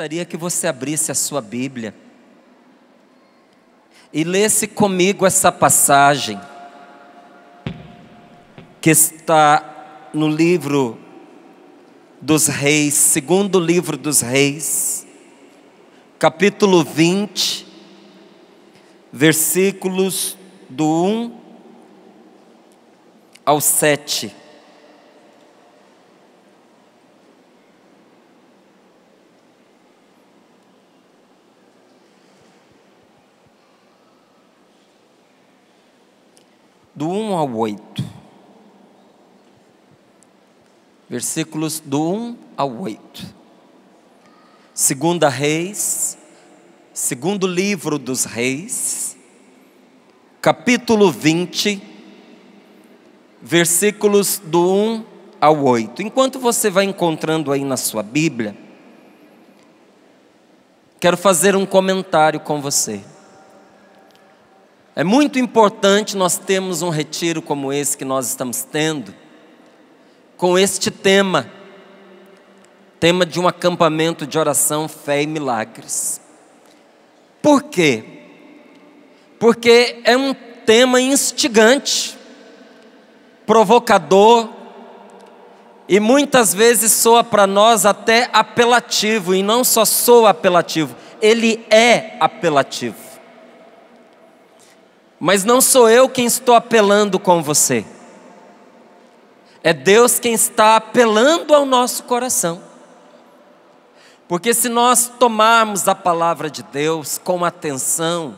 gostaria que você abrisse a sua Bíblia e lesse comigo essa passagem que está no livro dos Reis, segundo livro dos Reis, capítulo 20, versículos do 1 ao 7. do 1 ao 8. Versículos do 1 ao 8. Segunda Reis, segundo livro dos Reis, capítulo 20, versículos do 1 ao 8. Enquanto você vai encontrando aí na sua Bíblia, quero fazer um comentário com você. É muito importante nós termos um retiro como esse que nós estamos tendo, com este tema, tema de um acampamento de oração, fé e milagres. Por quê? Porque é um tema instigante, provocador e muitas vezes soa para nós até apelativo, e não só soa apelativo, ele é apelativo. Mas não sou eu quem estou apelando com você. É Deus quem está apelando ao nosso coração. Porque se nós tomarmos a palavra de Deus com atenção,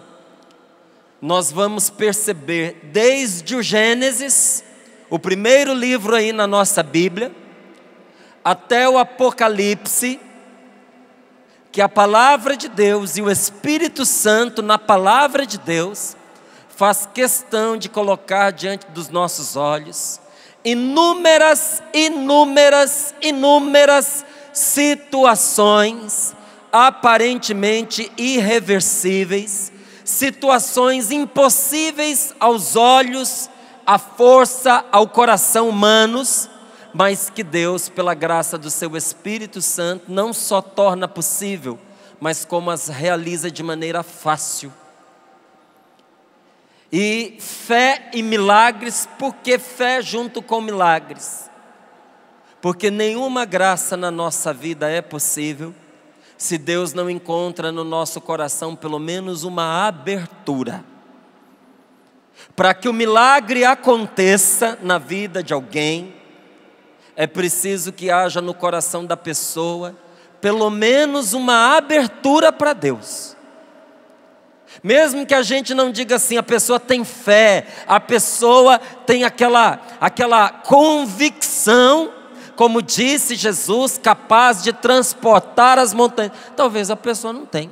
nós vamos perceber desde o Gênesis, o primeiro livro aí na nossa Bíblia, até o Apocalipse, que a palavra de Deus e o Espírito Santo na palavra de Deus faz questão de colocar diante dos nossos olhos inúmeras, inúmeras, inúmeras situações aparentemente irreversíveis, situações impossíveis aos olhos, à força, ao coração humanos, mas que Deus, pela graça do seu Espírito Santo, não só torna possível, mas como as realiza de maneira fácil e fé e milagres, porque fé junto com milagres? Porque nenhuma graça na nossa vida é possível se Deus não encontra no nosso coração pelo menos uma abertura. Para que o milagre aconteça na vida de alguém, é preciso que haja no coração da pessoa pelo menos uma abertura para Deus. Mesmo que a gente não diga assim, a pessoa tem fé, a pessoa tem aquela, aquela convicção, como disse Jesus, capaz de transportar as montanhas. Talvez a pessoa não tenha.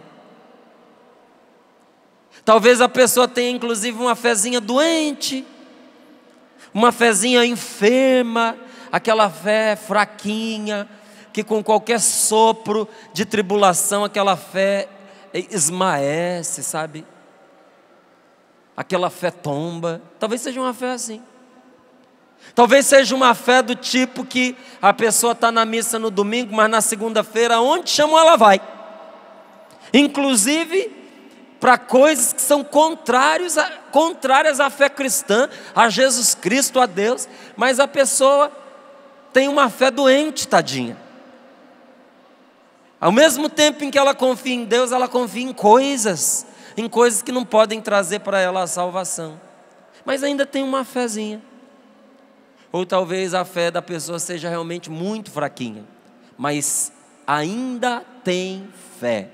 Talvez a pessoa tenha inclusive uma fezinha doente, uma fezinha enferma, aquela fé fraquinha, que com qualquer sopro de tribulação, aquela fé esmaece, sabe? Aquela fé tomba. Talvez seja uma fé assim. Talvez seja uma fé do tipo que a pessoa está na missa no domingo, mas na segunda-feira, onde chamou ela vai. Inclusive para coisas que são contrários a, contrárias à fé cristã, a Jesus Cristo, a Deus, mas a pessoa tem uma fé doente, tadinha. Ao mesmo tempo em que ela confia em Deus, ela confia em coisas, em coisas que não podem trazer para ela a salvação. Mas ainda tem uma fezinha. Ou talvez a fé da pessoa seja realmente muito fraquinha, mas ainda tem fé.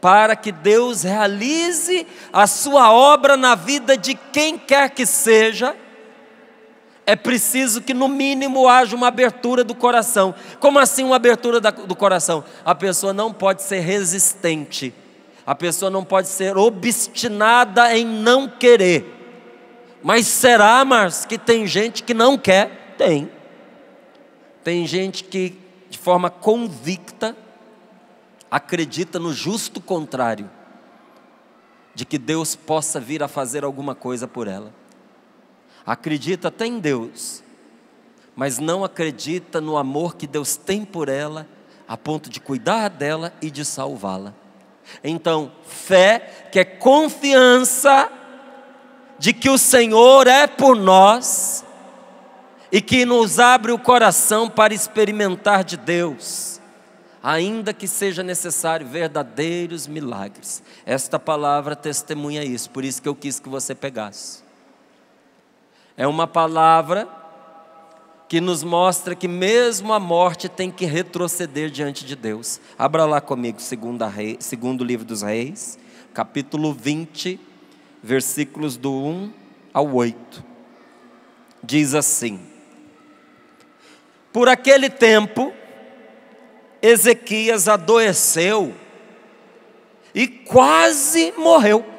Para que Deus realize a sua obra na vida de quem quer que seja, é preciso que no mínimo haja uma abertura do coração. Como assim uma abertura do coração? A pessoa não pode ser resistente, a pessoa não pode ser obstinada em não querer. Mas será, Márcio, que tem gente que não quer? Tem. Tem gente que, de forma convicta, acredita no justo contrário de que Deus possa vir a fazer alguma coisa por ela acredita até em Deus, mas não acredita no amor que Deus tem por ela, a ponto de cuidar dela e de salvá-la. Então, fé, que é confiança de que o Senhor é por nós e que nos abre o coração para experimentar de Deus, ainda que seja necessário verdadeiros milagres. Esta palavra testemunha isso, por isso que eu quis que você pegasse. É uma palavra que nos mostra que mesmo a morte tem que retroceder diante de Deus. Abra lá comigo, segundo, Rei, segundo livro dos Reis, capítulo 20, versículos do 1 ao 8. Diz assim: Por aquele tempo, Ezequias adoeceu e quase morreu.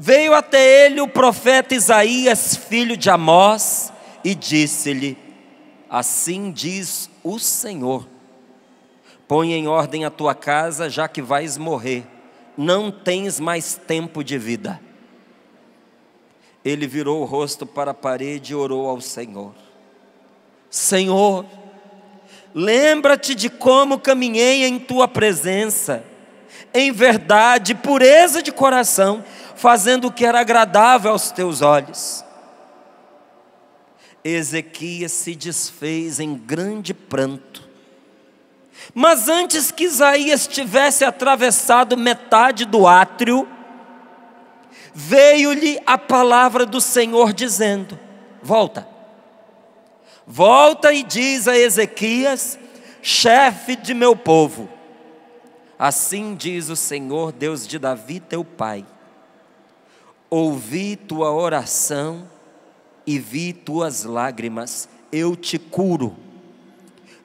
Veio até ele o profeta Isaías, filho de Amós, e disse-lhe: Assim diz o Senhor: Põe em ordem a tua casa, já que vais morrer, não tens mais tempo de vida. Ele virou o rosto para a parede e orou ao Senhor: Senhor, lembra-te de como caminhei em tua presença em verdade, pureza de coração, fazendo o que era agradável aos teus olhos. Ezequias se desfez em grande pranto. Mas antes que Isaías tivesse atravessado metade do átrio, veio-lhe a palavra do Senhor dizendo: Volta. Volta e diz a Ezequias, chefe de meu povo: Assim diz o Senhor, Deus de Davi, teu pai: Ouvi tua oração e vi tuas lágrimas, eu te curo.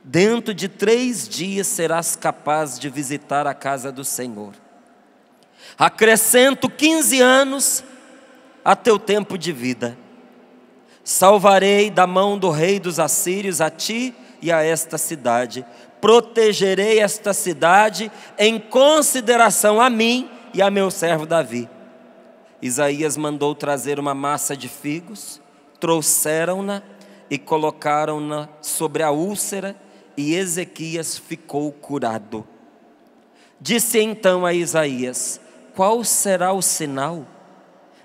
Dentro de três dias serás capaz de visitar a casa do Senhor. Acrescento 15 anos a teu tempo de vida. Salvarei da mão do rei dos assírios a ti e a esta cidade, protegerei esta cidade em consideração a mim e a meu servo Davi. Isaías mandou trazer uma massa de figos, trouxeram-na e colocaram-na sobre a úlcera, e Ezequias ficou curado. Disse então a Isaías: Qual será o sinal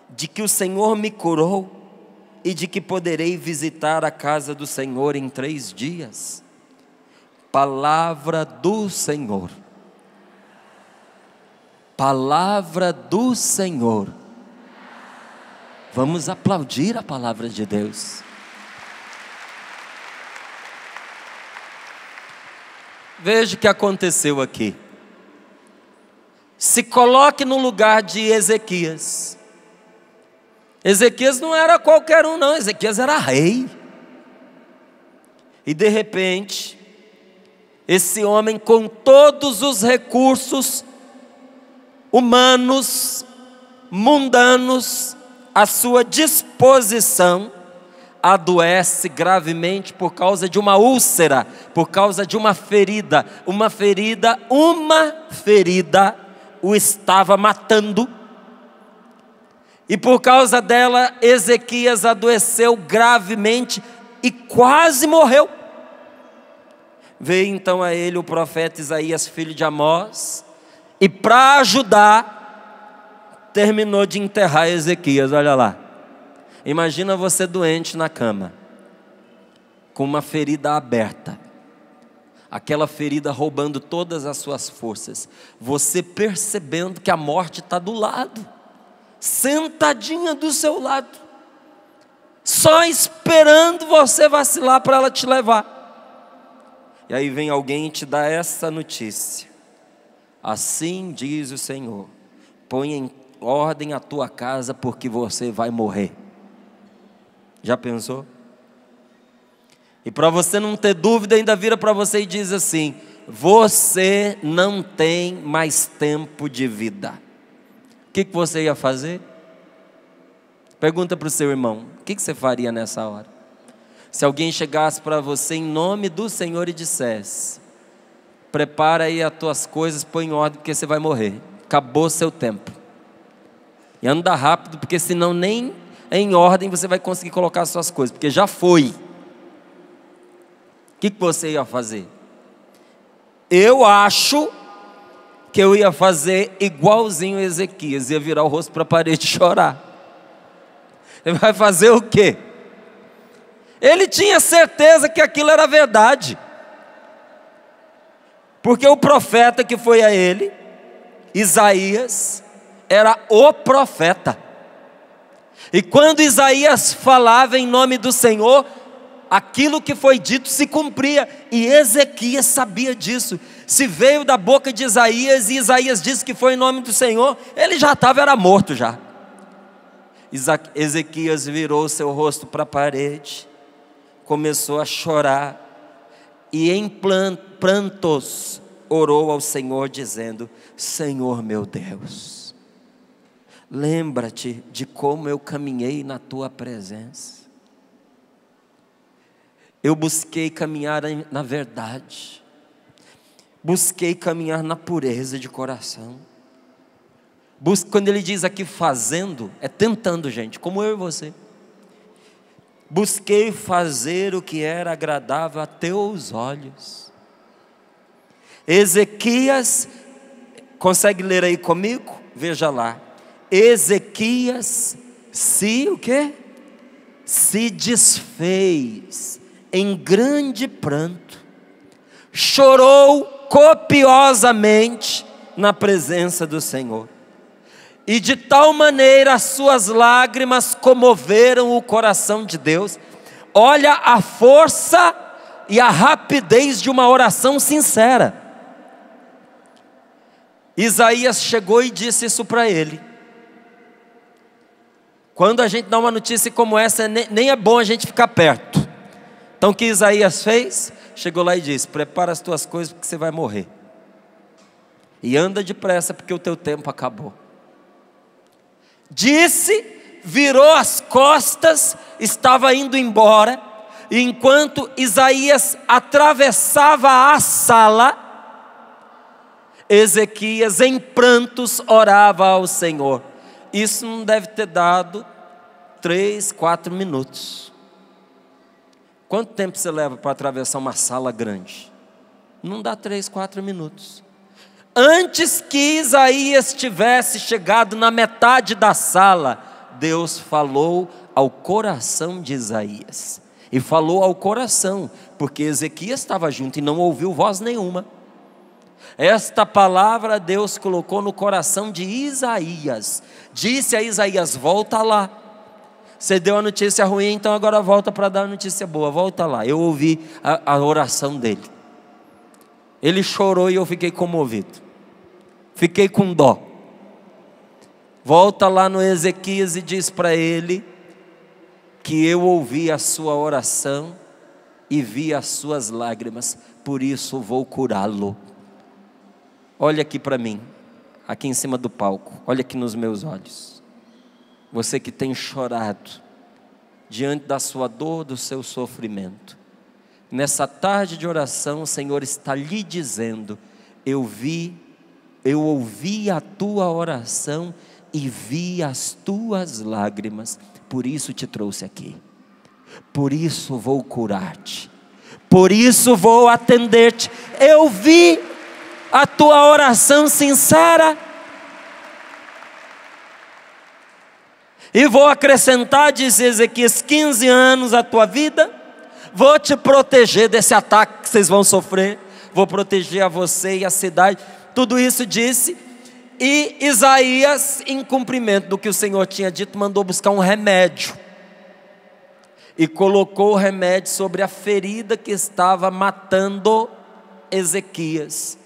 de que o Senhor me curou e de que poderei visitar a casa do Senhor em três dias? Palavra do Senhor. Palavra do Senhor. Vamos aplaudir a palavra de Deus. Veja o que aconteceu aqui. Se coloque no lugar de Ezequias. Ezequias não era qualquer um, não, Ezequias era rei. E de repente, esse homem, com todos os recursos humanos, mundanos, à sua disposição, adoece gravemente por causa de uma úlcera, por causa de uma ferida. Uma ferida, uma ferida o estava matando. E por causa dela, Ezequias adoeceu gravemente e quase morreu. Veio então a ele o profeta Isaías, filho de Amós, e para ajudar, terminou de enterrar Ezequias. Olha lá. Imagina você doente na cama, com uma ferida aberta, aquela ferida roubando todas as suas forças, você percebendo que a morte está do lado, sentadinha do seu lado, só esperando você vacilar para ela te levar. E aí vem alguém e te dá essa notícia. Assim diz o Senhor: põe em ordem a tua casa, porque você vai morrer. Já pensou? E para você não ter dúvida, ainda vira para você e diz assim: Você não tem mais tempo de vida. O que, que você ia fazer? Pergunta para o seu irmão: O que, que você faria nessa hora? Se alguém chegasse para você em nome do Senhor e dissesse: prepara aí as tuas coisas, põe em ordem, porque você vai morrer. Acabou seu tempo. E anda rápido, porque senão nem em ordem você vai conseguir colocar as suas coisas, porque já foi. O que, você ia fazer? Eu acho que eu ia fazer igualzinho Ezequias, ia virar o rosto para a parede e chorar. Ele vai fazer o quê? Ele tinha certeza que aquilo era verdade. Porque o profeta que foi a ele, Isaías, era o profeta. E quando Isaías falava em nome do Senhor, aquilo que foi dito se cumpria, e Ezequias sabia disso. Se veio da boca de Isaías e Isaías disse que foi em nome do Senhor, ele já estava, era morto já. Ezequias virou seu rosto para a parede começou a chorar e em prantos orou ao Senhor, dizendo: Senhor meu Deus, lembra-te de como eu caminhei na tua presença. Eu busquei caminhar na verdade, busquei caminhar na pureza de coração. quando ele diz aqui fazendo, é tentando, gente, como eu e você busquei fazer o que era agradável a teus olhos. Ezequias, consegue ler aí comigo? Veja lá. Ezequias se o quê? Se desfez em grande pranto. Chorou copiosamente na presença do Senhor. E de tal maneira as suas lágrimas comoveram o coração de Deus. Olha a força e a rapidez de uma oração sincera. Isaías chegou e disse isso para ele. Quando a gente dá uma notícia como essa, nem é bom a gente ficar perto. Então o que Isaías fez? Chegou lá e disse: Prepara as tuas coisas porque você vai morrer. E anda depressa porque o teu tempo acabou. Disse, virou as costas, estava indo embora, e enquanto Isaías atravessava a sala, Ezequias em prantos orava ao Senhor. Isso não deve ter dado três, quatro minutos. Quanto tempo você leva para atravessar uma sala grande? Não dá três, quatro minutos. Antes que Isaías tivesse chegado na metade da sala, Deus falou ao coração de Isaías. E falou ao coração, porque Ezequias estava junto e não ouviu voz nenhuma. Esta palavra Deus colocou no coração de Isaías. Disse a Isaías: Volta lá. Você deu a notícia ruim, então agora volta para dar a notícia boa. Volta lá. Eu ouvi a, a oração dele. Ele chorou e eu fiquei comovido. Fiquei com dó. Volta lá no Ezequias e diz para ele que eu ouvi a sua oração e vi as suas lágrimas, por isso vou curá-lo. Olha aqui para mim, aqui em cima do palco, olha aqui nos meus olhos. Você que tem chorado diante da sua dor, do seu sofrimento. Nessa tarde de oração, o Senhor está lhe dizendo: Eu vi eu ouvi a tua oração e vi as tuas lágrimas, por isso te trouxe aqui. Por isso vou curar-te. Por isso vou atender-te. Eu vi a tua oração sincera. E vou acrescentar, diz Ezequias, 15 anos à tua vida. Vou te proteger desse ataque que vocês vão sofrer. Vou proteger a você e a cidade. Tudo isso disse. E Isaías, em cumprimento do que o Senhor tinha dito, mandou buscar um remédio. E colocou o remédio sobre a ferida que estava matando Ezequias.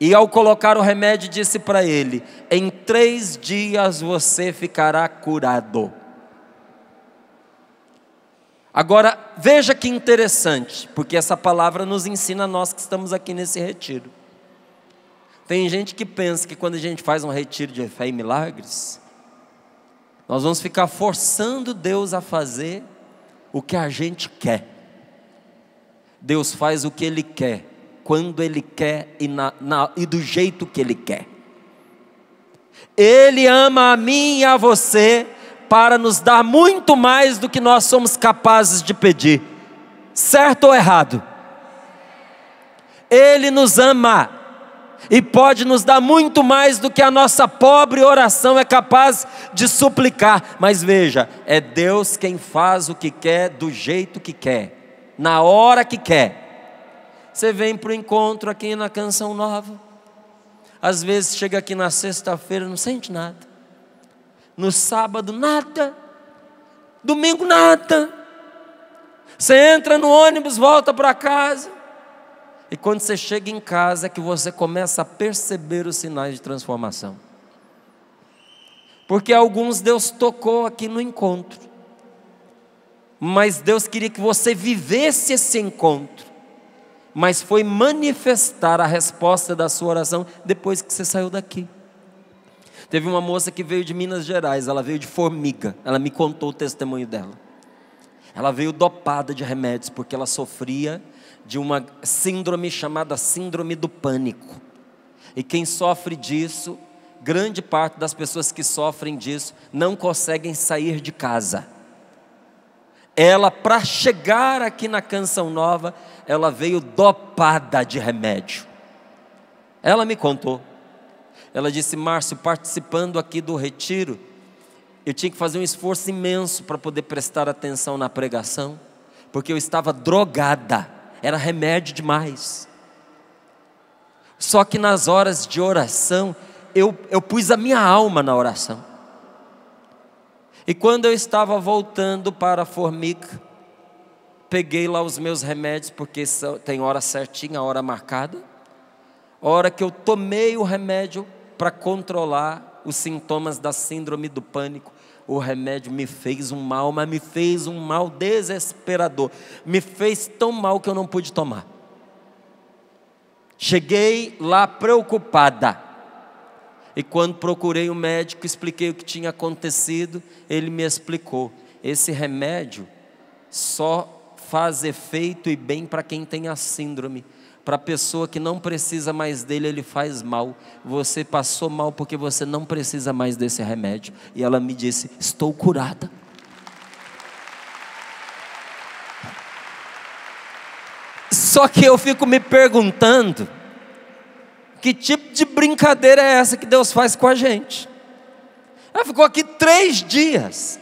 E ao colocar o remédio, disse para ele: Em três dias você ficará curado. Agora, veja que interessante, porque essa palavra nos ensina a nós que estamos aqui nesse retiro. Tem gente que pensa que quando a gente faz um retiro de fé e milagres, nós vamos ficar forçando Deus a fazer o que a gente quer. Deus faz o que Ele quer, quando Ele quer e, na, na, e do jeito que Ele quer. Ele ama a mim e a você para nos dar muito mais do que nós somos capazes de pedir, certo ou errado. Ele nos ama e pode nos dar muito mais do que a nossa pobre oração é capaz de suplicar. Mas veja, é Deus quem faz o que quer, do jeito que quer, na hora que quer. Você vem para o encontro aqui na Canção Nova, às vezes chega aqui na sexta-feira, não sente nada, no sábado, nada, domingo, nada. Você entra no ônibus, volta para casa e quando você chega em casa é que você começa a perceber os sinais de transformação. Porque alguns Deus tocou aqui no encontro. Mas Deus queria que você vivesse esse encontro. Mas foi manifestar a resposta da sua oração depois que você saiu daqui. Teve uma moça que veio de Minas Gerais, ela veio de formiga, ela me contou o testemunho dela. Ela veio dopada de remédios porque ela sofria de uma síndrome chamada síndrome do pânico. E quem sofre disso, grande parte das pessoas que sofrem disso, não conseguem sair de casa. Ela, para chegar aqui na Canção Nova, ela veio dopada de remédio. Ela me contou. Ela disse: Márcio, participando aqui do retiro, eu tinha que fazer um esforço imenso para poder prestar atenção na pregação, porque eu estava drogada era remédio demais. Só que nas horas de oração, eu, eu pus a minha alma na oração. E quando eu estava voltando para a Formica, peguei lá os meus remédios, porque tem hora certinha, hora marcada. A hora que eu tomei o remédio para controlar os sintomas da síndrome do pânico, o remédio me fez um mal, mas me fez um mal desesperador. Me fez tão mal que eu não pude tomar. Cheguei lá preocupada. E quando procurei o um médico, expliquei o que tinha acontecido, ele me explicou: esse remédio só faz efeito e bem para quem tem a síndrome. Para a pessoa que não precisa mais dele, ele faz mal. Você passou mal porque você não precisa mais desse remédio. E ela me disse: Estou curada. Só que eu fico me perguntando: que tipo de brincadeira é essa que Deus faz com a gente? Ela ficou aqui três dias.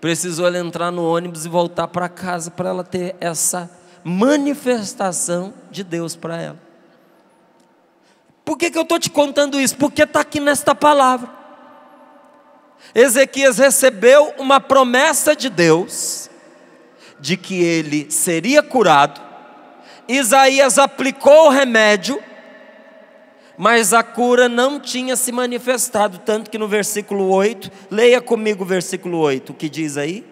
Precisou ela entrar no ônibus e voltar para casa para ela ter essa manifestação de Deus para ela. Por que, que eu estou te contando isso? Porque está aqui nesta palavra. Ezequias recebeu uma promessa de Deus, de que ele seria curado. Isaías aplicou o remédio, mas a cura não tinha se manifestado. Tanto que no versículo 8, leia comigo o versículo 8, o que diz aí?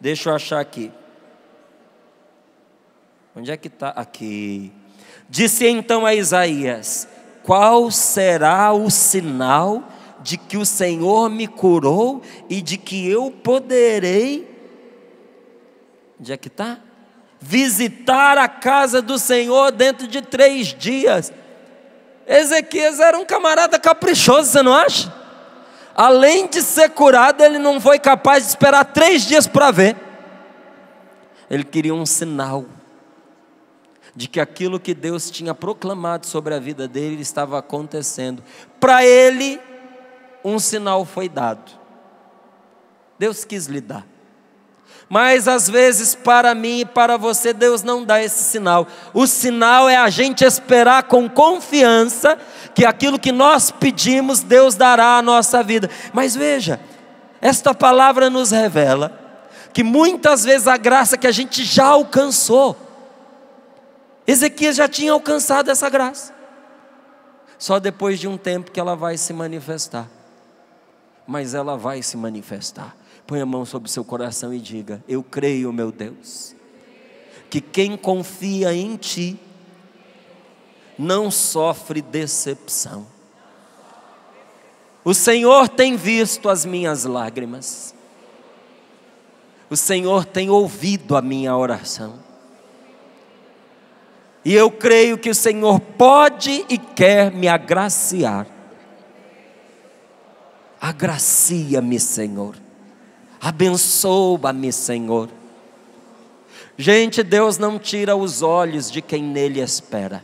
Deixa eu achar aqui. Onde é que está? Aqui. Disse então a Isaías: Qual será o sinal de que o Senhor me curou e de que eu poderei? Onde é que está? Visitar a casa do Senhor dentro de três dias. Ezequias era um camarada caprichoso, você não acha? Além de ser curado, ele não foi capaz de esperar três dias para ver. Ele queria um sinal de que aquilo que Deus tinha proclamado sobre a vida dele estava acontecendo. Para ele, um sinal foi dado. Deus quis lhe dar. Mas às vezes, para mim e para você, Deus não dá esse sinal. O sinal é a gente esperar com confiança que aquilo que nós pedimos, Deus dará à nossa vida. Mas veja, esta palavra nos revela que muitas vezes a graça que a gente já alcançou, Ezequias já tinha alcançado essa graça. Só depois de um tempo que ela vai se manifestar. Mas ela vai se manifestar. Põe a mão sobre o seu coração e diga: Eu creio, meu Deus, que quem confia em Ti não sofre decepção. O Senhor tem visto as minhas lágrimas. O Senhor tem ouvido a minha oração. E eu creio que o Senhor pode e quer me agraciar. Agracia-me, Senhor. Abençoa-me, Senhor. Gente, Deus não tira os olhos de quem nele espera.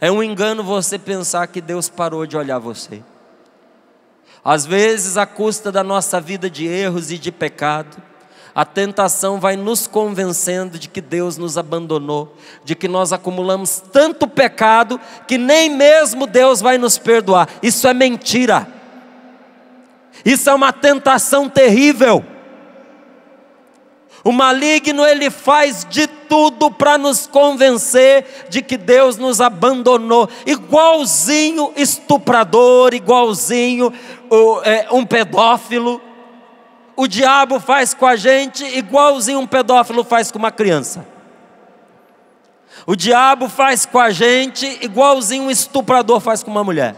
É um engano você pensar que Deus parou de olhar você. Às vezes, à custa da nossa vida de erros e de pecado, a tentação vai nos convencendo de que Deus nos abandonou, de que nós acumulamos tanto pecado que nem mesmo Deus vai nos perdoar. Isso é mentira. Isso é uma tentação terrível. O maligno ele faz de tudo para nos convencer de que Deus nos abandonou, igualzinho estuprador, igualzinho é, um pedófilo o diabo faz com a gente igualzinho um pedófilo faz com uma criança. O diabo faz com a gente igualzinho um estuprador faz com uma mulher.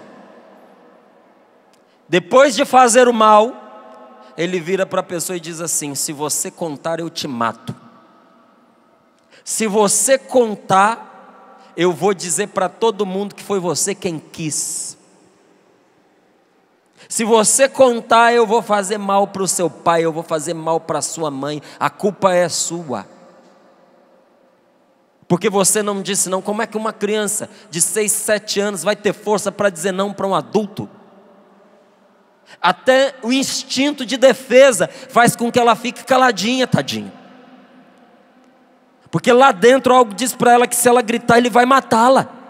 Depois de fazer o mal, ele vira para a pessoa e diz assim: Se você contar, eu te mato. Se você contar, eu vou dizer para todo mundo que foi você quem quis. Se você contar, eu vou fazer mal para o seu pai, eu vou fazer mal para a sua mãe, a culpa é sua. Porque você não disse não. Como é que uma criança de 6, 7 anos vai ter força para dizer não para um adulto? Até o instinto de defesa faz com que ela fique caladinha, tadinha. Porque lá dentro algo diz para ela que se ela gritar, ele vai matá-la.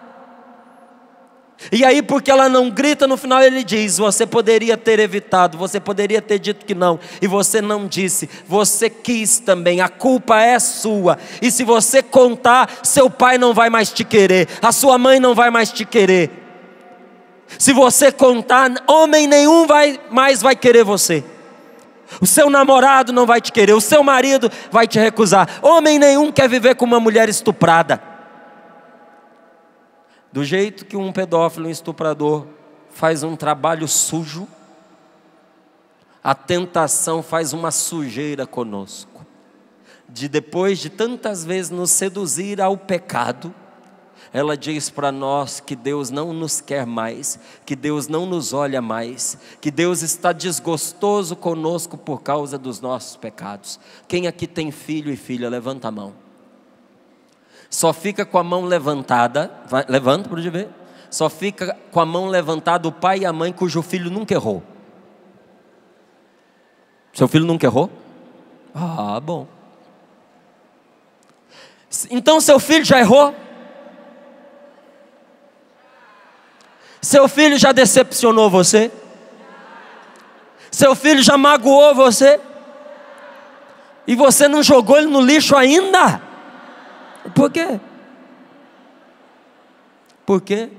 E aí, porque ela não grita, no final ele diz: Você poderia ter evitado, você poderia ter dito que não, e você não disse, você quis também, a culpa é sua. E se você contar, seu pai não vai mais te querer, a sua mãe não vai mais te querer. Se você contar, homem nenhum vai mais vai querer você. O seu namorado não vai te querer, o seu marido vai te recusar. Homem nenhum quer viver com uma mulher estuprada. Do jeito que um pedófilo, um estuprador, faz um trabalho sujo, a tentação faz uma sujeira conosco. De depois de tantas vezes nos seduzir ao pecado, ela diz para nós que Deus não nos quer mais, que Deus não nos olha mais, que Deus está desgostoso conosco por causa dos nossos pecados. Quem aqui tem filho e filha, levanta a mão só fica com a mão levantada, vai, levanta para ver, só fica com a mão levantada o pai e a mãe cujo filho nunca errou. Seu filho nunca errou? Ah, bom. Então seu filho já errou? Seu filho já decepcionou você? Seu filho já magoou você? E você não jogou ele no lixo ainda? Por quê? Por quê?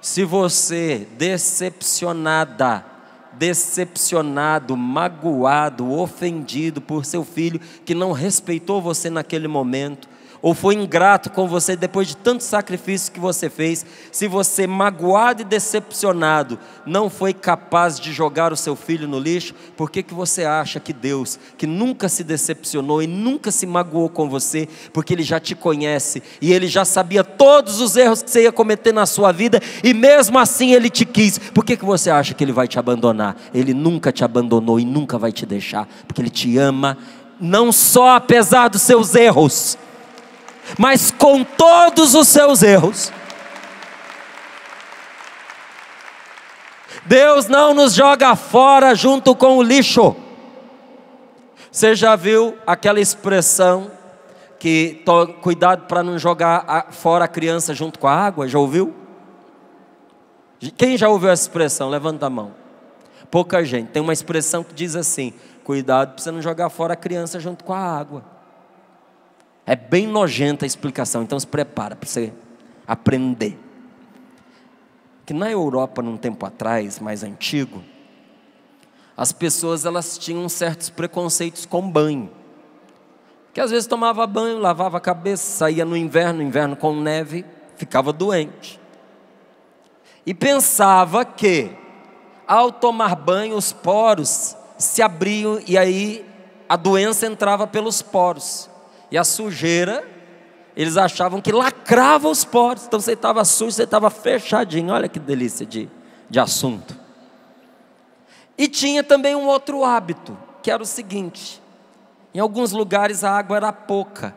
Se você decepcionada, decepcionado, magoado, ofendido por seu filho que não respeitou você naquele momento, ou foi ingrato com você depois de tanto sacrifício que você fez, se você, magoado e decepcionado, não foi capaz de jogar o seu filho no lixo, por que, que você acha que Deus, que nunca se decepcionou e nunca se magoou com você, porque Ele já te conhece e Ele já sabia todos os erros que você ia cometer na sua vida e mesmo assim Ele te quis, por que, que você acha que Ele vai te abandonar? Ele nunca te abandonou e nunca vai te deixar, porque Ele te ama não só apesar dos seus erros, mas com todos os seus erros. Deus não nos joga fora junto com o lixo. Você já viu aquela expressão que to, cuidado para não jogar a, fora a criança junto com a água? Já ouviu? Quem já ouviu essa expressão? Levanta a mão. Pouca gente. Tem uma expressão que diz assim: cuidado para você não jogar fora a criança junto com a água. É bem nojenta a explicação, então se prepara para você aprender. Que na Europa, num tempo atrás, mais antigo, as pessoas elas tinham certos preconceitos com banho. Que às vezes tomava banho, lavava a cabeça, saía no inverno, inverno com neve, ficava doente. E pensava que ao tomar banho os poros se abriam e aí a doença entrava pelos poros e a sujeira, eles achavam que lacrava os portos. Então você estava sujo, você estava fechadinho. Olha que delícia de, de assunto. E tinha também um outro hábito, que era o seguinte: em alguns lugares a água era pouca.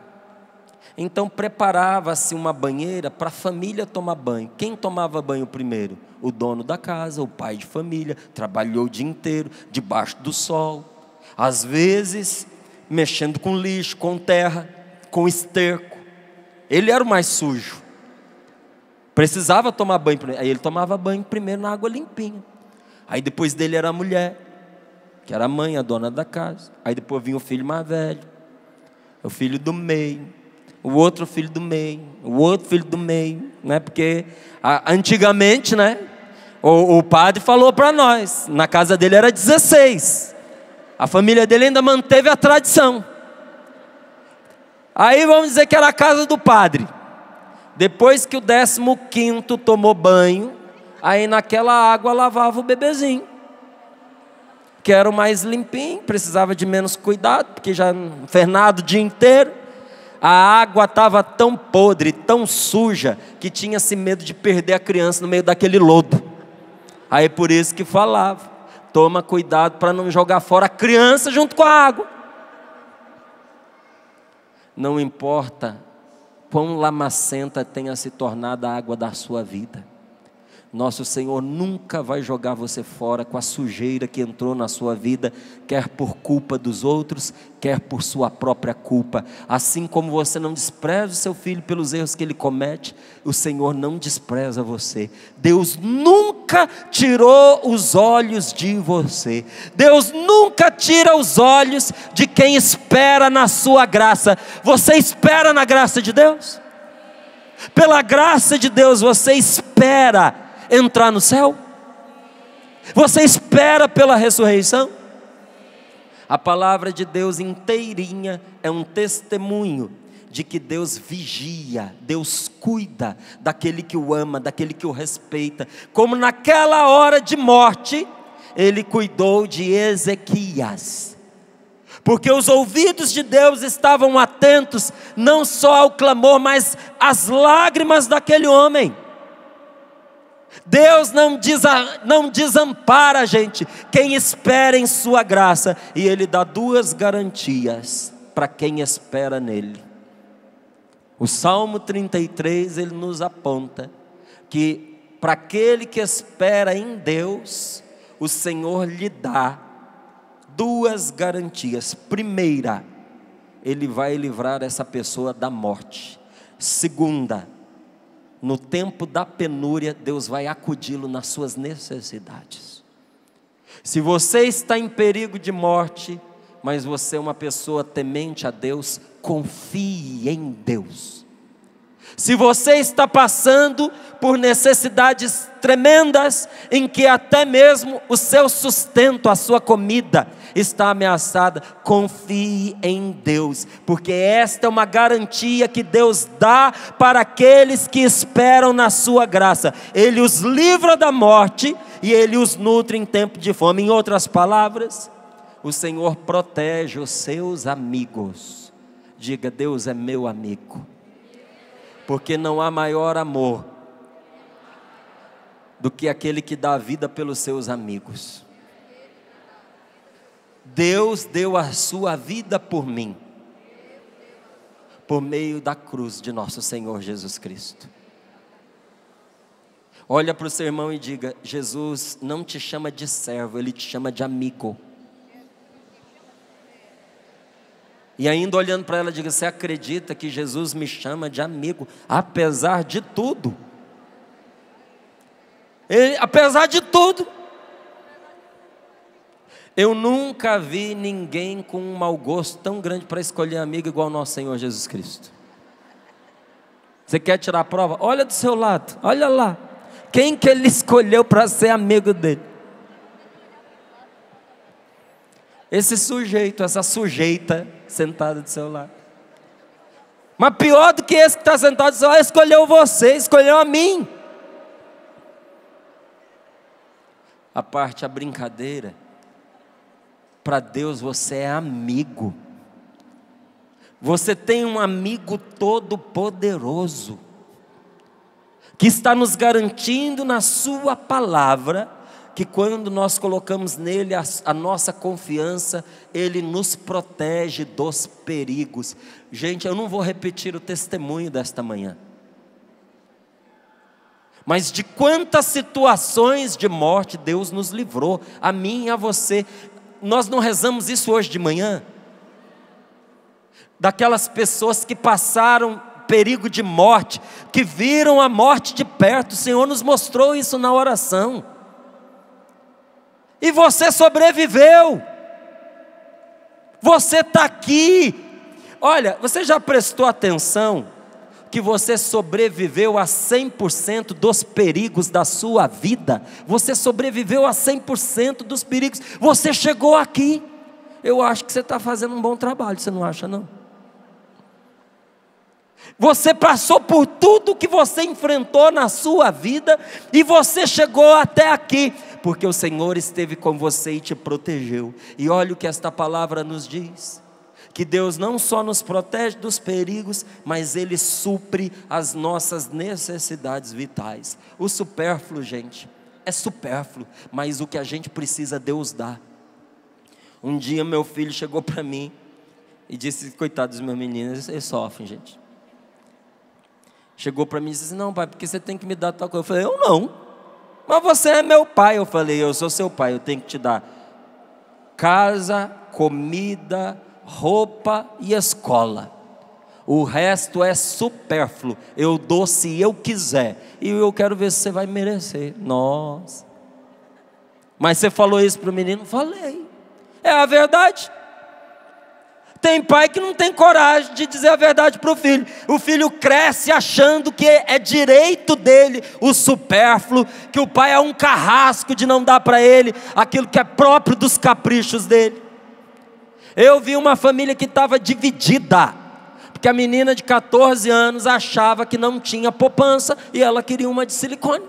Então preparava-se uma banheira para a família tomar banho. Quem tomava banho primeiro? O dono da casa, o pai de família, trabalhou o dia inteiro, debaixo do sol. Às vezes mexendo com lixo, com terra, com esterco. Ele era o mais sujo. Precisava tomar banho primeiro. Aí ele tomava banho primeiro na água limpinha. Aí depois dele era a mulher, que era a mãe, a dona da casa. Aí depois vinha o filho mais velho, o filho do meio, o outro filho do meio, o outro filho do meio, né? Porque a, antigamente, né? O, o padre falou para nós, na casa dele era 16. A família dele ainda manteve a tradição. Aí vamos dizer que era a casa do padre. Depois que o 15 tomou banho, aí naquela água lavava o bebezinho. Que era o mais limpinho, precisava de menos cuidado, porque já fernado o dia inteiro. A água estava tão podre, tão suja, que tinha-se medo de perder a criança no meio daquele lodo. Aí por isso que falava. Toma cuidado para não jogar fora a criança junto com a água. Não importa quão lamacenta tenha se tornado a água da sua vida. Nosso Senhor nunca vai jogar você fora com a sujeira que entrou na sua vida, quer por culpa dos outros, quer por sua própria culpa. Assim como você não despreza o seu filho pelos erros que ele comete, o Senhor não despreza você. Deus nunca tirou os olhos de você. Deus nunca tira os olhos de quem espera na sua graça. Você espera na graça de Deus? Pela graça de Deus, você espera entrar no céu? Você espera pela ressurreição? A palavra de Deus inteirinha é um testemunho de que Deus vigia, Deus cuida daquele que o ama, daquele que o respeita, como naquela hora de morte, ele cuidou de Ezequias. Porque os ouvidos de Deus estavam atentos não só ao clamor, mas às lágrimas daquele homem. Deus não, desa, não desampara a gente, quem espera em Sua graça, e Ele dá duas garantias para quem espera nele. O Salmo 33, ele nos aponta que para aquele que espera em Deus, o Senhor lhe dá duas garantias. Primeira, ele vai livrar essa pessoa da morte. Segunda, no tempo da penúria, Deus vai acudi-lo nas suas necessidades. Se você está em perigo de morte, mas você é uma pessoa temente a Deus, confie em Deus. Se você está passando por necessidades tremendas, em que até mesmo o seu sustento, a sua comida está ameaçada, confie em Deus, porque esta é uma garantia que Deus dá para aqueles que esperam na Sua graça. Ele os livra da morte e ele os nutre em tempo de fome. Em outras palavras, o Senhor protege os seus amigos. Diga, Deus é meu amigo porque não há maior amor do que aquele que dá a vida pelos seus amigos. Deus deu a sua vida por mim, por meio da cruz de nosso Senhor Jesus Cristo. Olha para o seu irmão e diga: Jesus não te chama de servo, ele te chama de amigo. E ainda olhando para ela, diga: Você acredita que Jesus me chama de amigo, apesar de tudo? Ele, apesar de tudo. Eu nunca vi ninguém com um mau gosto tão grande para escolher amigo igual nosso Senhor Jesus Cristo. Você quer tirar a prova? Olha do seu lado, olha lá. Quem que ele escolheu para ser amigo dele? Esse sujeito, essa sujeita, sentado do seu lado. Mas pior do que esse que está sentado do seu lado, escolheu você, escolheu a mim. A parte, a brincadeira. Para Deus você é amigo. Você tem um amigo todo poderoso que está nos garantindo na Sua palavra que quando nós colocamos nele a, a, nossa confiança, ele nos protege dos perigos. Gente, eu não vou repetir o testemunho desta manhã, mas de quantas situações de morte Deus nos livrou, a mim e a você. Nós não rezamos isso hoje de manhã? Daquelas pessoas que passaram perigo de morte, que viram a morte de perto, o Senhor nos mostrou isso na oração e você sobreviveu. Você está aqui. Olha, você já prestou atenção que você sobreviveu a 100% dos perigos da sua vida? Você sobreviveu a 100% dos perigos. Você chegou aqui. Eu acho que você está fazendo um bom trabalho, você não acha, não? Você passou por tudo que você enfrentou na sua vida e você chegou até aqui porque o Senhor esteve com você e te protegeu. E olha o que esta palavra nos diz: que Deus não só nos protege dos perigos, mas Ele supre as nossas necessidades vitais. O supérfluo, gente, é supérfluo, mas o que a gente precisa, Deus dá. Um dia meu filho chegou para mim e disse: Coitado dos meus meninos, eles sofrem, gente. Chegou para mim e disse: Não, pai, porque você tem que me dar tal coisa. Eu falei: Eu não. Mas você é meu pai. Eu falei: Eu sou seu pai, eu tenho que te dar casa, comida, roupa e escola. O resto é supérfluo. Eu dou se eu quiser. E eu quero ver se você vai merecer. Nossa. Mas você falou isso para o menino? Falei. É a verdade. Tem pai que não tem coragem de dizer a verdade para o filho. O filho cresce achando que é direito dele o supérfluo, que o pai é um carrasco de não dar para ele aquilo que é próprio dos caprichos dele. Eu vi uma família que estava dividida, porque a menina de 14 anos achava que não tinha poupança e ela queria uma de silicone.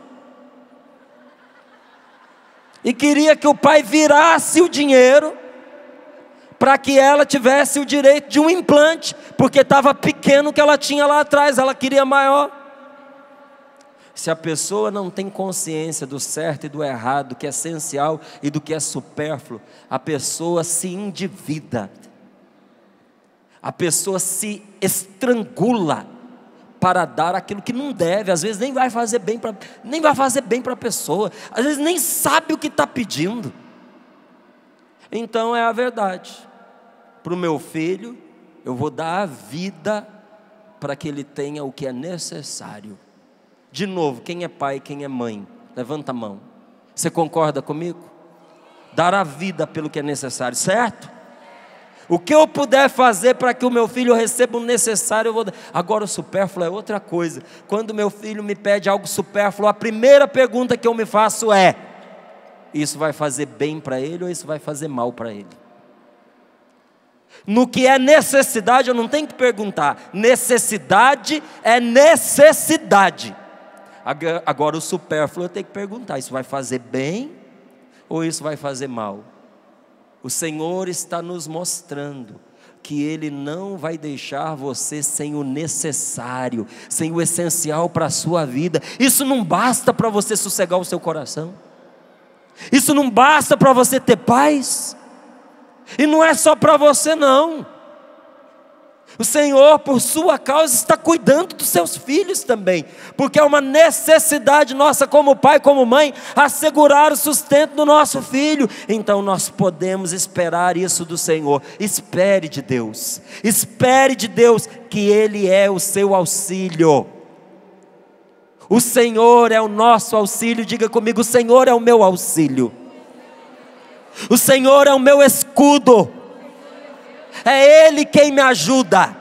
E queria que o pai virasse o dinheiro para que ela tivesse o direito de um implante, porque estava pequeno o que ela tinha lá atrás, ela queria maior. Se a pessoa não tem consciência do certo e do errado, do que é essencial e do que é supérfluo, a pessoa se endivida, a pessoa se estrangula para dar aquilo que não deve, às vezes nem vai fazer bem para nem vai fazer bem para a pessoa, às vezes nem sabe o que está pedindo. Então é a verdade para o meu filho, eu vou dar a vida para que ele tenha o que é necessário. De novo, quem é pai, quem é mãe? Levanta a mão. Você concorda comigo? Dar a vida pelo que é necessário, certo? O que eu puder fazer para que o meu filho receba o necessário, eu vou dar. Agora, o supérfluo é outra coisa. Quando meu filho me pede algo supérfluo, a primeira pergunta que eu me faço é: Isso vai fazer bem para ele ou isso vai fazer mal para ele? No que é necessidade, eu não tenho que perguntar. Necessidade é necessidade. Agora, o supérfluo eu tenho que perguntar: isso vai fazer bem ou isso vai fazer mal? O Senhor está nos mostrando que Ele não vai deixar você sem o necessário, sem o essencial para a sua vida. Isso não basta para você sossegar o seu coração, isso não basta para você ter paz. E não é só para você, não. O Senhor, por sua causa, está cuidando dos seus filhos também, porque é uma necessidade nossa, como pai, como mãe, assegurar o sustento do nosso filho. Então nós podemos esperar isso do Senhor. Espere de Deus, espere de Deus que Ele é o seu auxílio. O Senhor é o nosso auxílio, diga comigo: o Senhor é o meu auxílio. O Senhor é o meu escudo, é Ele quem me ajuda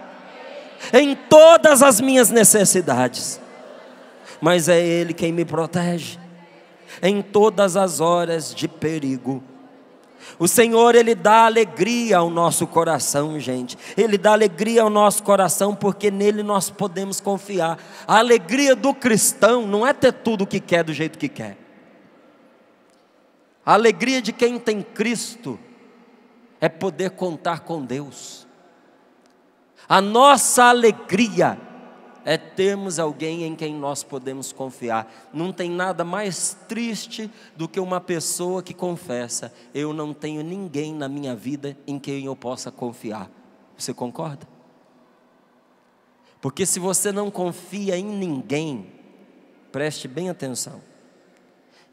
em todas as minhas necessidades, mas é Ele quem me protege em todas as horas de perigo. O Senhor, Ele dá alegria ao nosso coração, gente. Ele dá alegria ao nosso coração, porque nele nós podemos confiar. A alegria do cristão não é ter tudo o que quer do jeito que quer. A alegria de quem tem Cristo é poder contar com Deus. A nossa alegria é termos alguém em quem nós podemos confiar. Não tem nada mais triste do que uma pessoa que confessa: Eu não tenho ninguém na minha vida em quem eu possa confiar. Você concorda? Porque se você não confia em ninguém, preste bem atenção,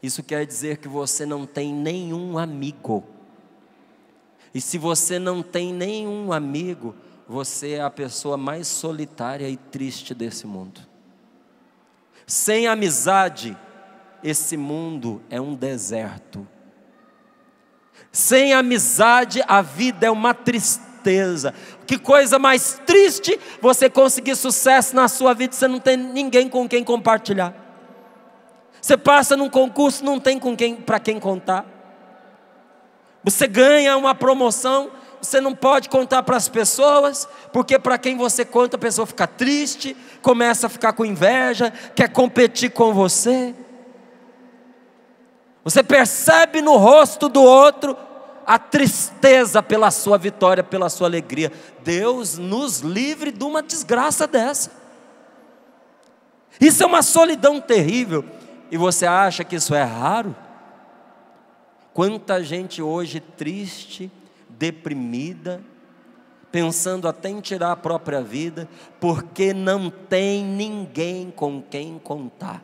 isso quer dizer que você não tem nenhum amigo. E se você não tem nenhum amigo, você é a pessoa mais solitária e triste desse mundo. Sem amizade, esse mundo é um deserto. Sem amizade, a vida é uma tristeza. Que coisa mais triste você conseguir sucesso na sua vida, você não tem ninguém com quem compartilhar. Você passa num concurso, não tem com quem para quem contar. Você ganha uma promoção, você não pode contar para as pessoas, porque para quem você conta, a pessoa fica triste, começa a ficar com inveja, quer competir com você. Você percebe no rosto do outro a tristeza pela sua vitória, pela sua alegria. Deus nos livre de uma desgraça dessa. Isso é uma solidão terrível e você acha que isso é raro? Quanta gente hoje triste, deprimida, pensando até em tirar a própria vida, porque não tem ninguém com quem contar.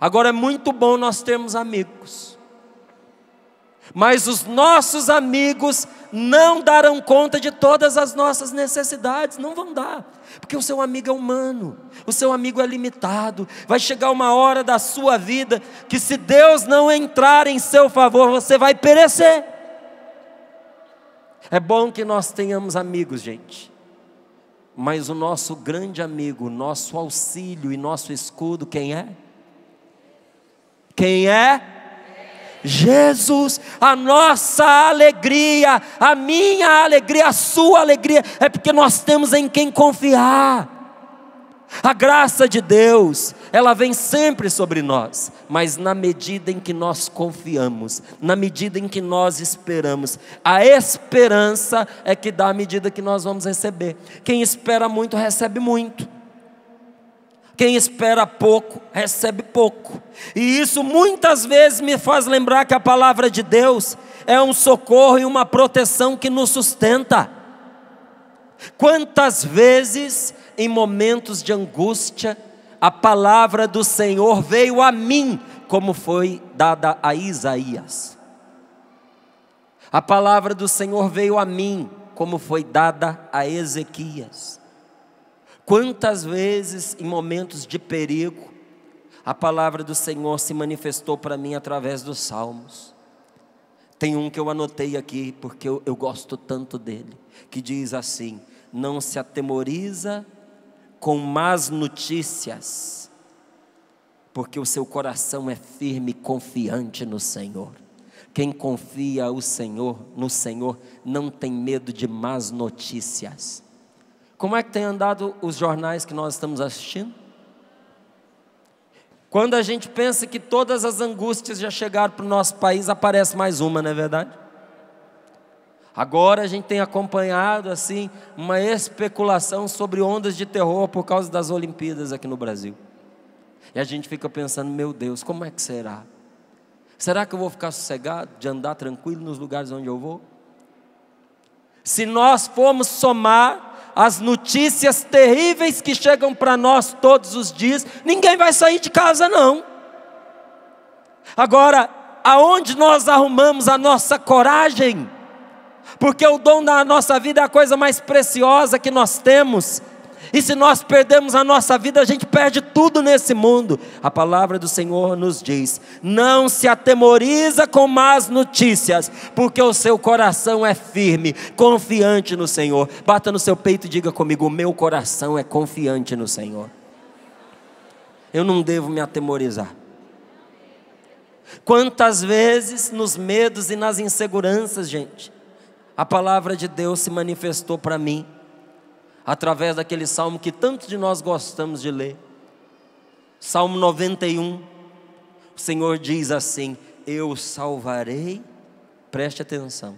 Agora é muito bom nós termos amigos, mas os nossos amigos não darão conta de todas as nossas necessidades, não vão dar. Porque o seu amigo é humano, o seu amigo é limitado. Vai chegar uma hora da sua vida que, se Deus não entrar em seu favor, você vai perecer. É bom que nós tenhamos amigos, gente, mas o nosso grande amigo, nosso auxílio e nosso escudo, quem é? Quem é? Jesus, a nossa alegria, a minha alegria, a sua alegria, é porque nós temos em quem confiar. A graça de Deus, ela vem sempre sobre nós, mas na medida em que nós confiamos, na medida em que nós esperamos, a esperança é que dá a medida que nós vamos receber. Quem espera muito, recebe muito. Quem espera pouco, recebe pouco. E isso muitas vezes me faz lembrar que a palavra de Deus é um socorro e uma proteção que nos sustenta. Quantas vezes, em momentos de angústia, a palavra do Senhor veio a mim, como foi dada a Isaías. A palavra do Senhor veio a mim, como foi dada a Ezequias. Quantas vezes em momentos de perigo a palavra do Senhor se manifestou para mim através dos salmos. Tem um que eu anotei aqui porque eu, eu gosto tanto dele, que diz assim: Não se atemoriza com más notícias, porque o seu coração é firme e confiante no Senhor. Quem confia o Senhor, no Senhor, não tem medo de más notícias. Como é que tem andado os jornais que nós estamos assistindo? Quando a gente pensa que todas as angústias já chegaram para o nosso país, aparece mais uma, não é verdade? Agora a gente tem acompanhado assim uma especulação sobre ondas de terror por causa das Olimpíadas aqui no Brasil. E a gente fica pensando, meu Deus, como é que será? Será que eu vou ficar sossegado de andar tranquilo nos lugares onde eu vou? Se nós formos somar as notícias terríveis que chegam para nós todos os dias, ninguém vai sair de casa, não. Agora, aonde nós arrumamos a nossa coragem? Porque o dom da nossa vida é a coisa mais preciosa que nós temos. E se nós perdemos a nossa vida, a gente perde tudo nesse mundo. A palavra do Senhor nos diz: não se atemoriza com más notícias, porque o seu coração é firme, confiante no Senhor. Bata no seu peito e diga comigo: meu coração é confiante no Senhor. Eu não devo me atemorizar. Quantas vezes nos medos e nas inseguranças, gente, a palavra de Deus se manifestou para mim através daquele salmo que tantos de nós gostamos de ler. Salmo 91. O Senhor diz assim: Eu salvarei, preste atenção,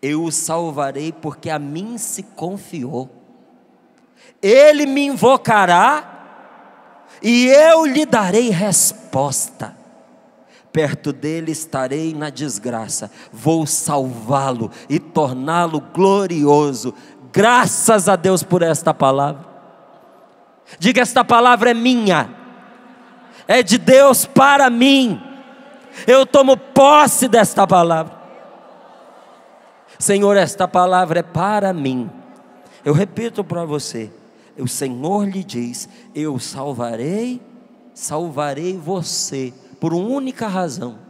eu o salvarei porque a mim se confiou. Ele me invocará e eu lhe darei resposta perto dele estarei na desgraça, vou salvá-lo e torná-lo glorioso, Graças a Deus por esta palavra. Diga: esta palavra é minha, é de Deus para mim. Eu tomo posse desta palavra. Senhor, esta palavra é para mim. Eu repito para você: o Senhor lhe diz: Eu salvarei, salvarei você, por uma única razão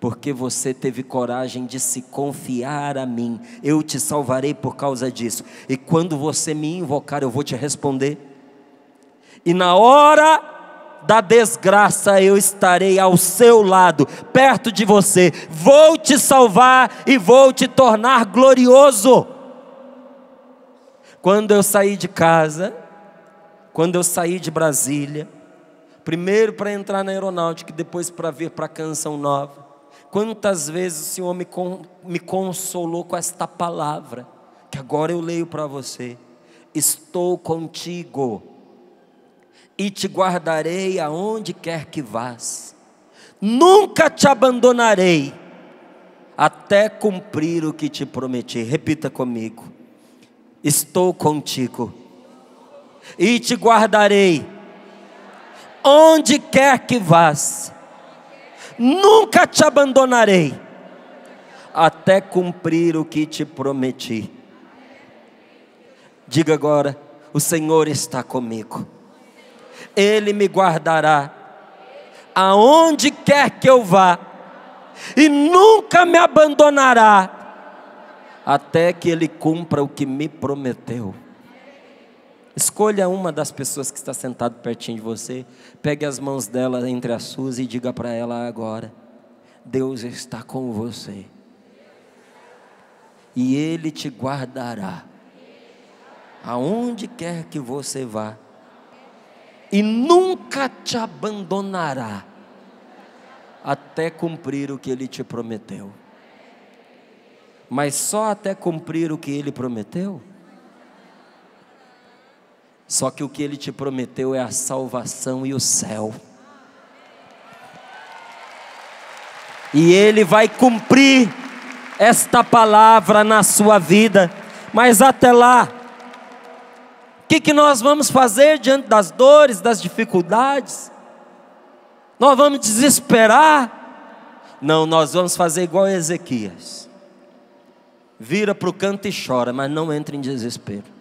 porque você teve coragem de se confiar a mim. Eu te salvarei por causa disso. E quando você me invocar, eu vou te responder. E na hora da desgraça, eu estarei ao seu lado, perto de você. Vou te salvar e vou te tornar glorioso. Quando eu saí de casa, quando eu saí de Brasília, primeiro para entrar na aeronáutica e depois para vir para a Canção Nova, Quantas vezes o Senhor me, me consolou com esta palavra, que agora eu leio para você: Estou contigo e te guardarei aonde quer que vás, nunca te abandonarei, até cumprir o que te prometi. Repita comigo: Estou contigo e te guardarei onde quer que vás nunca te abandonarei, até cumprir o que te prometi. Diga agora: o Senhor está comigo, Ele me guardará, aonde quer que eu vá, e nunca me abandonará, até que Ele cumpra o que me prometeu. Escolha uma das pessoas que está sentado pertinho de você, pegue as mãos dela entre as suas e diga para ela agora: Deus está com você. E ele te guardará. Aonde quer que você vá, e nunca te abandonará até cumprir o que ele te prometeu. Mas só até cumprir o que ele prometeu? Só que o que ele te prometeu é a salvação e o céu. E ele vai cumprir esta palavra na sua vida. Mas até lá, o que, que nós vamos fazer diante das dores, das dificuldades? Nós vamos desesperar? Não, nós vamos fazer igual a Ezequias. Vira para o canto e chora, mas não entre em desespero.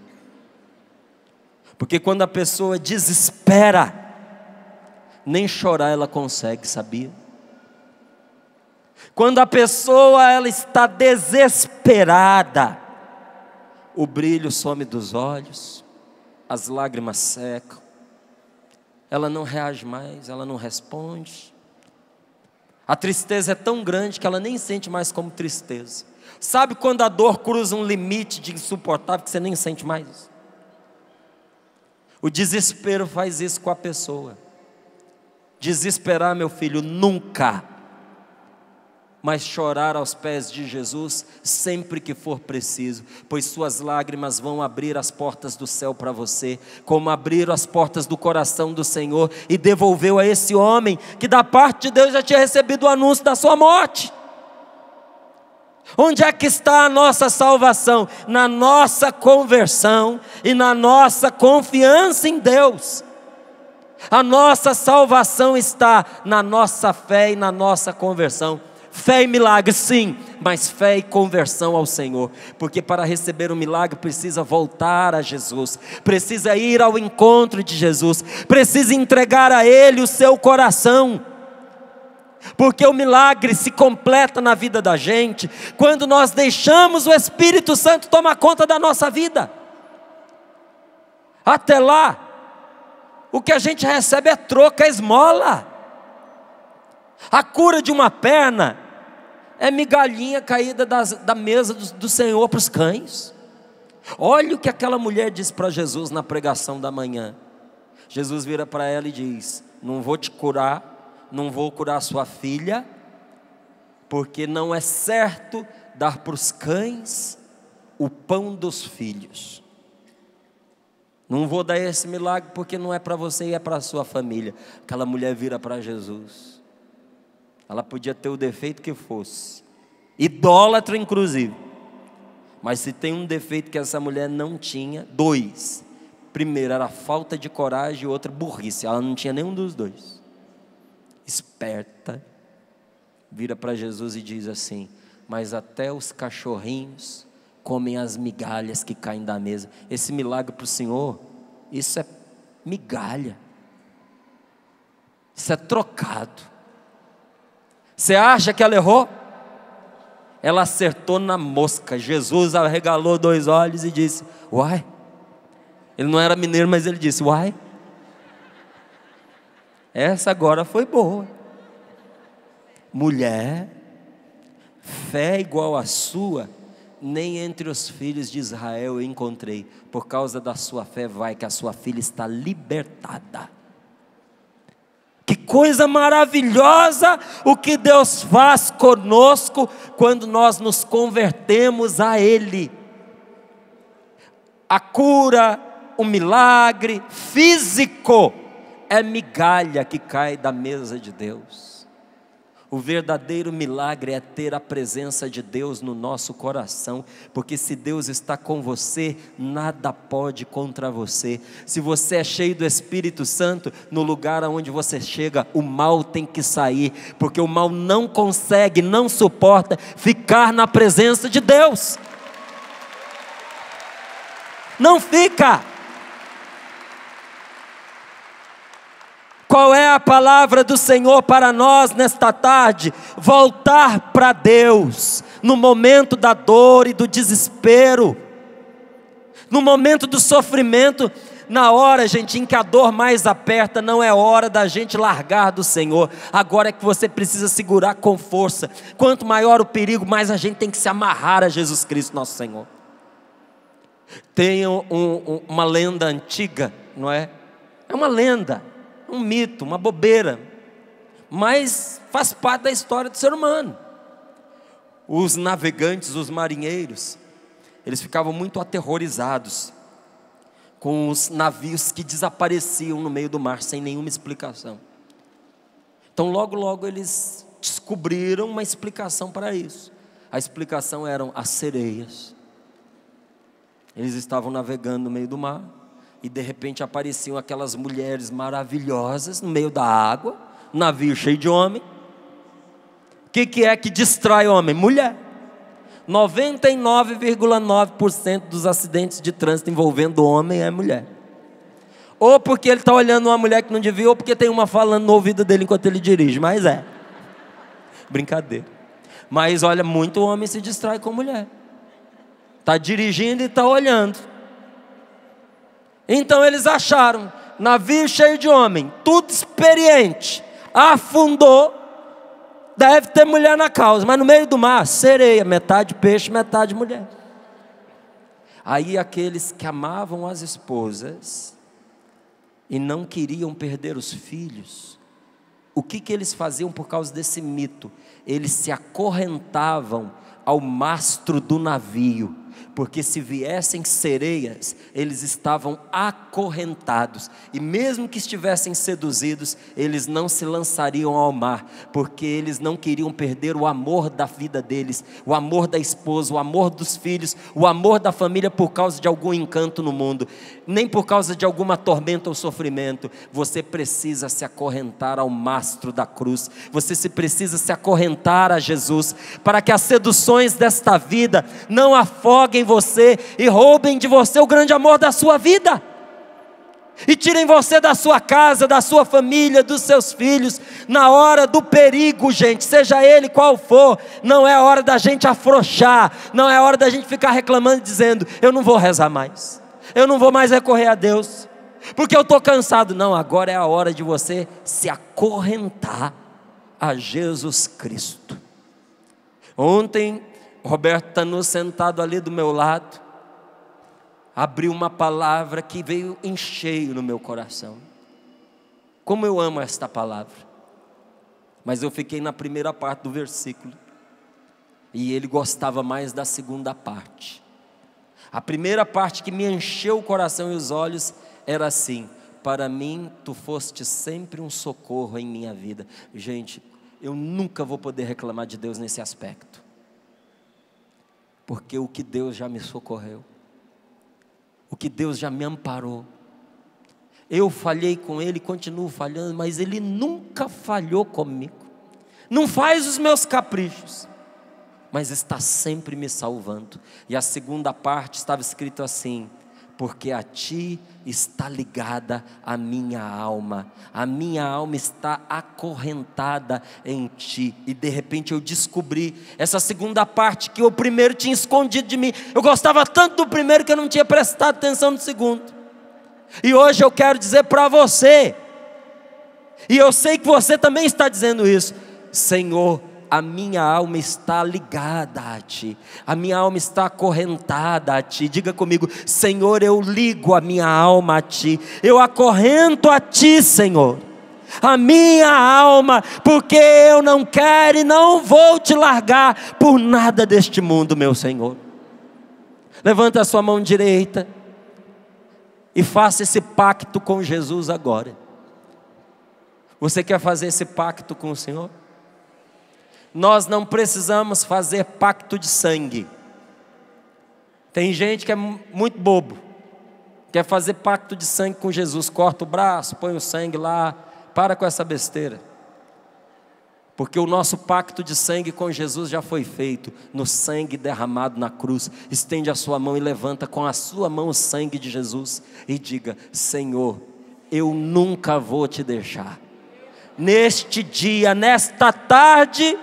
Porque quando a pessoa desespera, nem chorar ela consegue, sabia? Quando a pessoa ela está desesperada, o brilho some dos olhos, as lágrimas secam. Ela não reage mais, ela não responde. A tristeza é tão grande que ela nem sente mais como tristeza. Sabe quando a dor cruza um limite de insuportável que você nem sente mais? O desespero faz isso com a pessoa. Desesperar, meu filho, nunca. Mas chorar aos pés de Jesus sempre que for preciso, pois suas lágrimas vão abrir as portas do céu para você, como abriram as portas do coração do Senhor e devolveu a esse homem que, da parte de Deus, já tinha recebido o anúncio da sua morte. Onde é que está a nossa salvação? Na nossa conversão e na nossa confiança em Deus. A nossa salvação está na nossa fé e na nossa conversão. Fé e milagre, sim, mas fé e conversão ao Senhor, porque para receber o um milagre precisa voltar a Jesus, precisa ir ao encontro de Jesus, precisa entregar a Ele o seu coração porque o milagre se completa na vida da gente quando nós deixamos o Espírito Santo tomar conta da nossa vida. Até lá, o que a gente recebe é troca, é esmola. A cura de uma perna é migalhinha caída das, da mesa do, do Senhor para os cães. Olha o que aquela mulher disse para Jesus na pregação da manhã. Jesus vira para ela e diz: Não vou te curar não vou curar sua filha, porque não é certo dar para os cães o pão dos filhos. Não vou dar esse milagre porque não é para você e é para a sua família. Aquela mulher vira para Jesus. Ela podia ter o defeito que fosse, idólatra inclusive. Mas se tem um defeito que essa mulher não tinha, dois. Primeiro era falta de coragem e outra burrice. Ela não tinha nenhum dos dois esperta, vira para Jesus e diz assim: Mas até os cachorrinhos comem as migalhas que caem da mesa. Esse milagre para o Senhor, isso é migalha, isso é trocado. Você acha que ela errou? Ela acertou na mosca. Jesus arregalou dois olhos e disse: Uai. Ele não era mineiro, mas ele disse: Uai. Essa agora foi boa. Mulher, fé igual à sua, nem entre os filhos de Israel eu encontrei. Por causa da sua fé, vai que a sua filha está libertada. Que coisa maravilhosa o que Deus faz conosco quando nós nos convertemos a Ele. A cura, o milagre físico é migalha que cai da mesa de Deus. O verdadeiro milagre é ter a presença de Deus no nosso coração, porque se Deus está com você, nada pode contra você. Se você é cheio do Espírito Santo, no lugar aonde você chega, o mal tem que sair, porque o mal não consegue, não suporta ficar na presença de Deus. Não fica! Qual é a palavra do Senhor para nós nesta tarde? Voltar para Deus no momento da dor e do desespero, no momento do sofrimento, na hora, gente, em que a dor mais aperta, não é hora da gente largar do Senhor. Agora é que você precisa segurar com força. Quanto maior o perigo, mais a gente tem que se amarrar a Jesus Cristo, nosso Senhor. Tem um, um, uma lenda antiga, não é? É uma lenda um mito, uma bobeira, mas faz parte da história do ser humano. Os navegantes, os marinheiros, eles ficavam muito aterrorizados com os navios que desapareciam no meio do mar sem nenhuma explicação. Então, logo, logo eles descobriram uma explicação para isso. A explicação eram as sereias. Eles estavam navegando no meio do mar e de repente apareciam aquelas mulheres maravilhosas no meio da água, navio cheio de homem. O que, que é que distrai homem? Mulher. 99,9% dos acidentes de trânsito envolvendo homem é mulher. Ou porque ele está olhando uma mulher que não devia, ou porque tem uma falando no ouvido dele enquanto ele dirige. Mas é. Brincadeira. Mas olha, muito homem se distrai com mulher. Está dirigindo e está olhando. Então eles acharam navio cheio de homem, tudo experiente, afundou. Deve ter mulher na causa, mas no meio do mar, sereia, metade peixe, metade mulher. Aí aqueles que amavam as esposas e não queriam perder os filhos, o que, que eles faziam por causa desse mito? Eles se acorrentavam ao mastro do navio porque se viessem sereias, eles estavam acorrentados, e mesmo que estivessem seduzidos, eles não se lançariam ao mar, porque eles não queriam perder o amor da vida deles, o amor da esposa, o amor dos filhos, o amor da família por causa de algum encanto no mundo, nem por causa de alguma tormenta ou sofrimento. Você precisa se acorrentar ao mastro da cruz, você se precisa se acorrentar a Jesus, para que as seduções desta vida não afoguem você e roubem de você o grande amor da sua vida. E tirem você da sua casa, da sua família, dos seus filhos, na hora do perigo, gente, seja ele qual for, não é hora da gente afrouxar, não é hora da gente ficar reclamando, dizendo: eu não vou rezar mais, eu não vou mais recorrer a Deus, porque eu estou cansado. Não, agora é a hora de você se acorrentar a Jesus Cristo. Ontem Roberto Tanus tá sentado ali do meu lado, abriu uma palavra que veio em cheio no meu coração. Como eu amo esta palavra. Mas eu fiquei na primeira parte do versículo. E ele gostava mais da segunda parte. A primeira parte que me encheu o coração e os olhos era assim: Para mim, tu foste sempre um socorro em minha vida. Gente, eu nunca vou poder reclamar de Deus nesse aspecto porque o que Deus já me socorreu, o que Deus já me amparou. Eu falhei com Ele, continuo falhando, mas Ele nunca falhou comigo. Não faz os meus caprichos, mas está sempre me salvando. E a segunda parte estava escrito assim: porque a ti está ligada a minha alma, a minha alma está acorrentada em ti, e de repente eu descobri essa segunda parte que o primeiro tinha escondido de mim. Eu gostava tanto do primeiro que eu não tinha prestado atenção no segundo, e hoje eu quero dizer para você, e eu sei que você também está dizendo isso, Senhor, a minha alma está ligada a Ti, a minha alma está acorrentada a Ti. Diga comigo, Senhor, eu ligo a minha alma a Ti, eu acorrento a Ti, Senhor, a minha alma, porque eu não quero e não vou te largar por nada deste mundo, meu Senhor. Levanta a sua mão direita e faça esse pacto com Jesus agora. Você quer fazer esse pacto com o Senhor? Nós não precisamos fazer pacto de sangue. Tem gente que é muito bobo, quer fazer pacto de sangue com Jesus, corta o braço, põe o sangue lá, para com essa besteira. Porque o nosso pacto de sangue com Jesus já foi feito no sangue derramado na cruz. Estende a sua mão e levanta com a sua mão o sangue de Jesus e diga: Senhor, eu nunca vou te deixar. Neste dia, nesta tarde,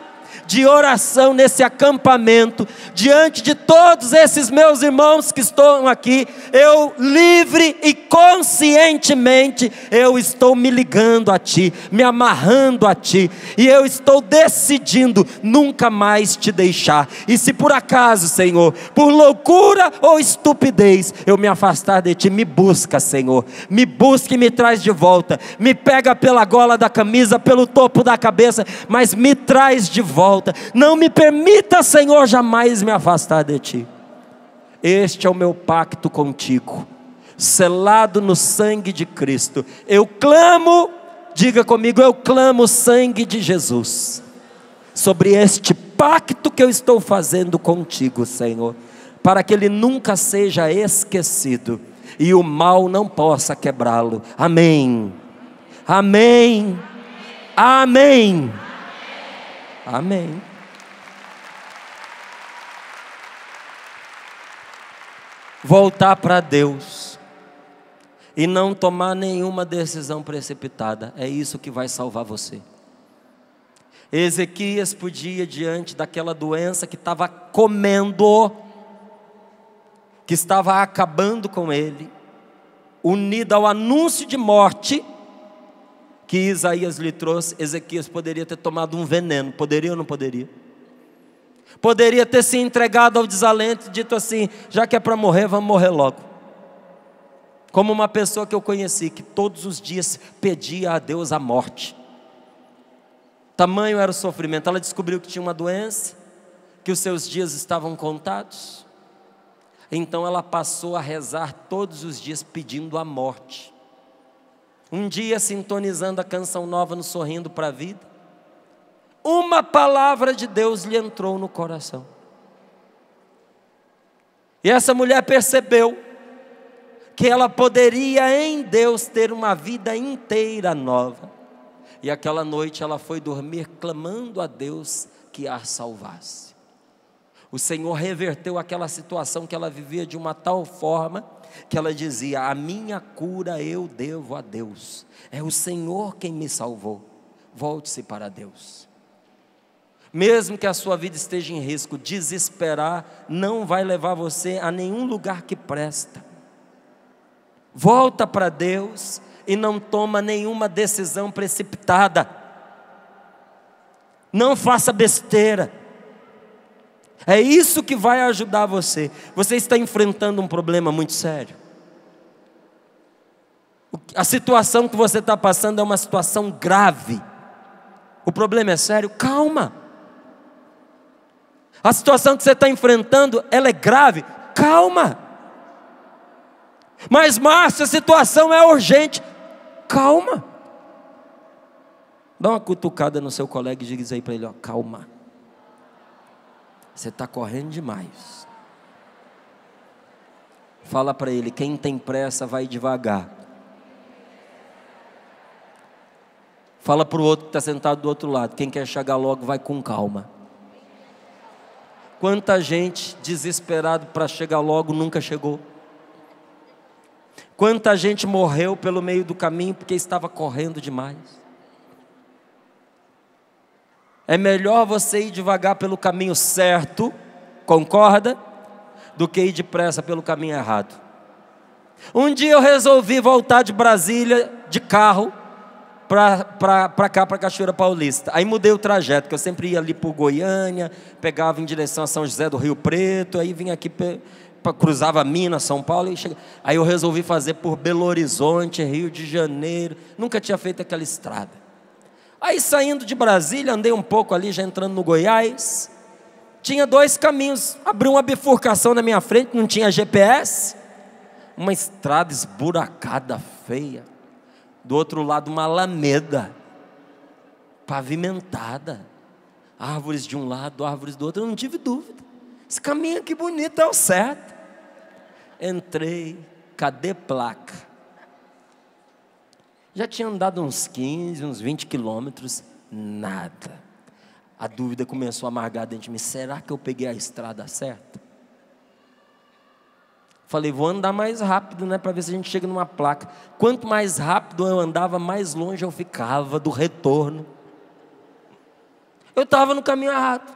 de oração nesse acampamento, diante de todos esses meus irmãos que estão aqui, eu livre e conscientemente eu estou me ligando a ti, me amarrando a ti, e eu estou decidindo nunca mais te deixar. E se por acaso, Senhor, por loucura ou estupidez, eu me afastar de ti, me busca, Senhor, me busca e me traz de volta, me pega pela gola da camisa, pelo topo da cabeça, mas me traz de volta volta. Não me permita, Senhor, jamais me afastar de ti. Este é o meu pacto contigo, selado no sangue de Cristo. Eu clamo, diga comigo, eu clamo o sangue de Jesus sobre este pacto que eu estou fazendo contigo, Senhor, para que ele nunca seja esquecido e o mal não possa quebrá-lo. Amém. Amém. Amém. Amém. Voltar para Deus e não tomar nenhuma decisão precipitada, é isso que vai salvar você. Ezequias podia, diante daquela doença que estava comendo, que estava acabando com ele, unida ao anúncio de morte, que Isaías lhe trouxe, Ezequias poderia ter tomado um veneno, poderia ou não poderia? Poderia ter se entregado ao desalento, dito assim: já que é para morrer, vamos morrer logo. Como uma pessoa que eu conheci, que todos os dias pedia a Deus a morte. Tamanho era o sofrimento. Ela descobriu que tinha uma doença, que os seus dias estavam contados. Então ela passou a rezar todos os dias pedindo a morte. Um dia sintonizando a canção nova no Sorrindo para a Vida, uma palavra de Deus lhe entrou no coração. E essa mulher percebeu que ela poderia em Deus ter uma vida inteira nova. E aquela noite ela foi dormir clamando a Deus que a salvasse. O Senhor reverteu aquela situação que ela vivia de uma tal forma que ela dizia: A minha cura eu devo a Deus. É o Senhor quem me salvou. Volte-se para Deus. Mesmo que a sua vida esteja em risco, desesperar não vai levar você a nenhum lugar que presta. Volta para Deus e não toma nenhuma decisão precipitada. Não faça besteira é isso que vai ajudar você. Você está enfrentando um problema muito sério. A situação que você está passando é uma situação grave. O problema é sério? Calma. A situação que você está enfrentando, ela é grave? Calma. Mas, Márcio, a situação é urgente. Calma. Dá uma cutucada no seu colega e diz aí para ele: ó, calma. Você está correndo demais. Fala para ele: quem tem pressa vai devagar. Fala para o outro que está sentado do outro lado: quem quer chegar logo vai com calma. Quanta gente desesperado para chegar logo nunca chegou. Quanta gente morreu pelo meio do caminho porque estava correndo demais. É melhor você ir devagar pelo caminho certo, concorda? Do que ir depressa pelo caminho errado. Um dia eu resolvi voltar de Brasília de carro para cá, para Cachoeira Paulista. Aí mudei o trajeto, que eu sempre ia ali por Goiânia, pegava em direção a São José do Rio Preto, aí vinha aqui, pra, pra, cruzava Minas, São Paulo. E chega... Aí eu resolvi fazer por Belo Horizonte, Rio de Janeiro. Nunca tinha feito aquela estrada. Aí saindo de Brasília, andei um pouco ali, já entrando no Goiás. Tinha dois caminhos. Abriu uma bifurcação na minha frente, não tinha GPS. Uma estrada esburacada, feia. Do outro lado, uma alameda pavimentada. Árvores de um lado, árvores do outro. Eu não tive dúvida. Esse caminho aqui bonito é o certo. Entrei, cadê placa? Já tinha andado uns 15, uns 20 quilômetros, nada. A dúvida começou a amargar dentro de mim: será que eu peguei a estrada certa? Falei, vou andar mais rápido, né, para ver se a gente chega numa placa. Quanto mais rápido eu andava, mais longe eu ficava do retorno. Eu estava no caminho errado.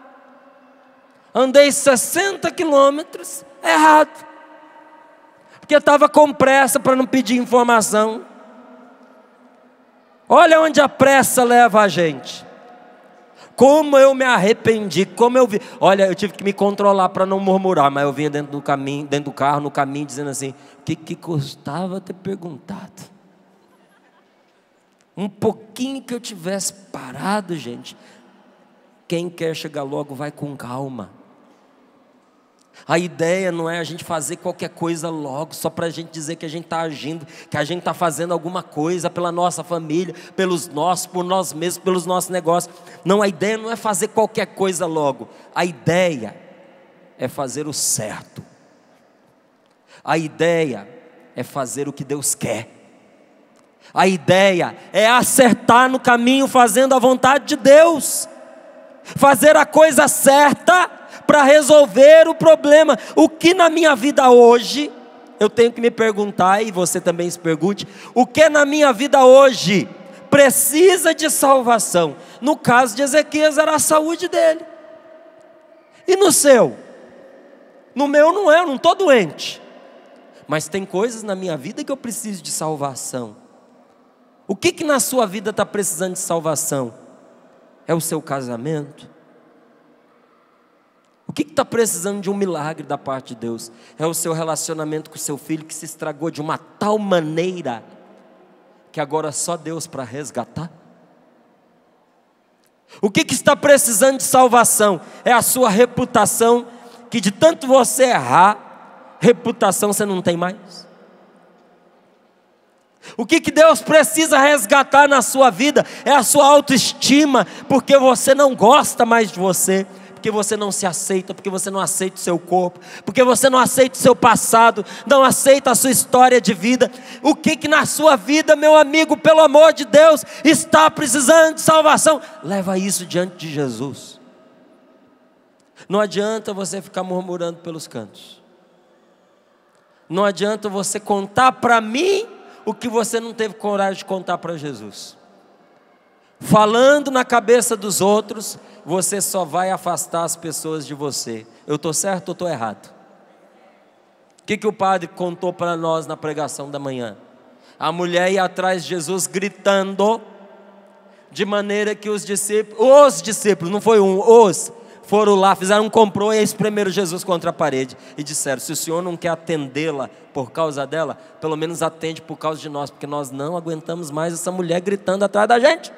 Andei 60 quilômetros errado. Porque eu estava com pressa para não pedir informação. Olha onde a pressa leva a gente. Como eu me arrependi, como eu vi. Olha, eu tive que me controlar para não murmurar, mas eu vinha dentro do caminho, dentro do carro, no caminho, dizendo assim: o que, que custava ter perguntado? Um pouquinho que eu tivesse parado, gente. Quem quer chegar logo vai com calma. A ideia não é a gente fazer qualquer coisa logo, só para a gente dizer que a gente está agindo, que a gente está fazendo alguma coisa pela nossa família, pelos nossos, por nós mesmos, pelos nossos negócios. Não, a ideia não é fazer qualquer coisa logo. A ideia é fazer o certo. A ideia é fazer o que Deus quer. A ideia é acertar no caminho fazendo a vontade de Deus fazer a coisa certa, para resolver o problema. O que na minha vida hoje, eu tenho que me perguntar, e você também se pergunte, o que na minha vida hoje precisa de salvação? No caso de Ezequias, era a saúde dele. E no seu? No meu não é, eu não estou doente. Mas tem coisas na minha vida que eu preciso de salvação. O que, que na sua vida está precisando de salvação? É o seu casamento? O que está precisando de um milagre da parte de Deus? É o seu relacionamento com o seu filho que se estragou de uma tal maneira que agora é só Deus para resgatar? O que, que, está precisando de salvação? É a sua reputação, que de tanto você errar, reputação você não tem mais. O que, que Deus precisa resgatar na sua vida é a sua autoestima, porque você não gosta mais de você, porque você não se aceita, porque você não aceita o seu corpo, porque você não aceita o seu passado, não aceita a sua história de vida. O que que na sua vida, meu amigo, pelo amor de Deus, está precisando de salvação? Leva isso diante de Jesus. Não adianta você ficar murmurando pelos cantos. Não adianta você contar para mim o que você não teve coragem de contar para Jesus falando na cabeça dos outros, você só vai afastar as pessoas de você. Eu estou certo ou estou errado? O que, que o padre contou para nós na pregação da manhã? A mulher ia atrás de Jesus gritando, de maneira que os discípulos, os discípulos, não foi um, os, foram lá, fizeram um comprou e espremeram Jesus contra a parede e disseram: Se o senhor não quer atendê-la por causa dela, pelo menos atende por causa de nós, porque nós não aguentamos mais essa mulher gritando atrás da gente.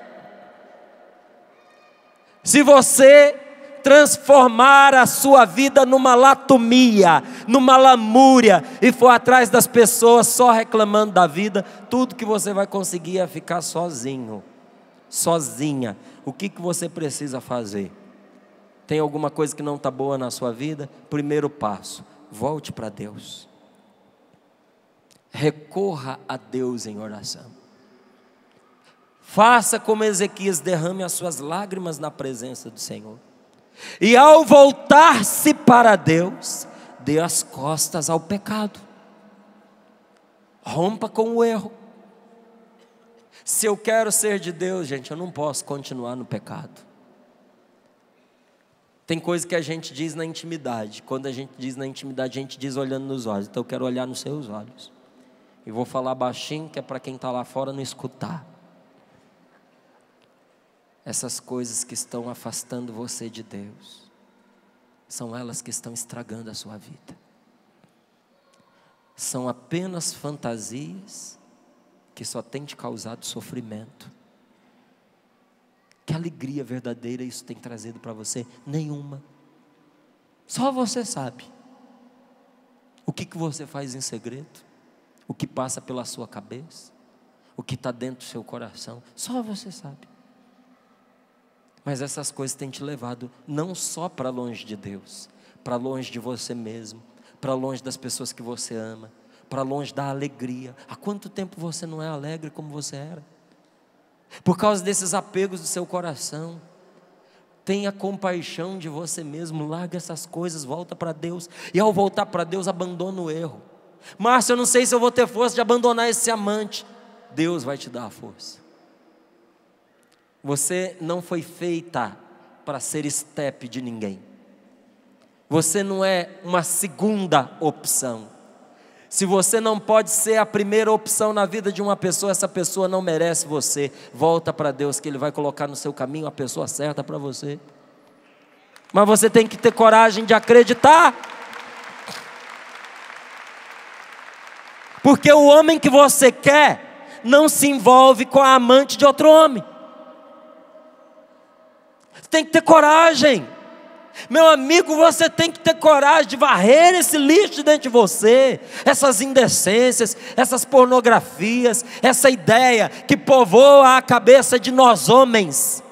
Se você transformar a sua vida numa latomia, numa lamúria e for atrás das pessoas só reclamando da vida, tudo que você vai conseguir é ficar sozinho, sozinha. O que, que você precisa fazer? Tem alguma coisa que não está boa na sua vida? Primeiro passo: volte para Deus. Recorra a Deus em oração. Faça como Ezequias, derrame as suas lágrimas na presença do Senhor. E ao voltar-se para Deus, dê as costas ao pecado. Rompa com o erro. Se eu quero ser de Deus, gente, eu não posso continuar no pecado. Tem coisa que a gente diz na intimidade. Quando a gente diz na intimidade, a gente diz olhando nos olhos. Então eu quero olhar nos seus olhos. E vou falar baixinho, que é para quem está lá fora não escutar essas coisas que estão afastando você de Deus, são elas que estão estragando a sua vida. São apenas fantasias que só têm te causado sofrimento. Que alegria verdadeira isso tem trazido para você? Nenhuma. Só você sabe. O que, que você faz em segredo? O que passa pela sua cabeça? O que está dentro do seu coração? Só você sabe. Mas essas coisas têm te levado não só para longe de Deus, para longe de você mesmo, para longe das pessoas que você ama, para longe da alegria. Há quanto tempo você não é alegre como você era? Por causa desses apegos do seu coração. Tenha compaixão de você mesmo, larga essas coisas, volta para Deus. E ao voltar para Deus, abandona o erro. Márcio, eu não sei se eu vou ter força de abandonar esse amante. Deus vai te dar a força. Você não foi feita para ser estepe de ninguém. Você não é uma segunda opção. Se você não pode ser a primeira opção na vida de uma pessoa, essa pessoa não merece você. Volta para Deus que Ele vai colocar no seu caminho a pessoa certa para você. Mas você tem que ter coragem de acreditar. Porque o homem que você quer não se envolve com a amante de outro homem tem que ter coragem. Meu amigo, você tem que ter coragem de varrer esse lixo dentro de você, essas indecências, essas pornografias, essa ideia que povoa a cabeça de nós homens,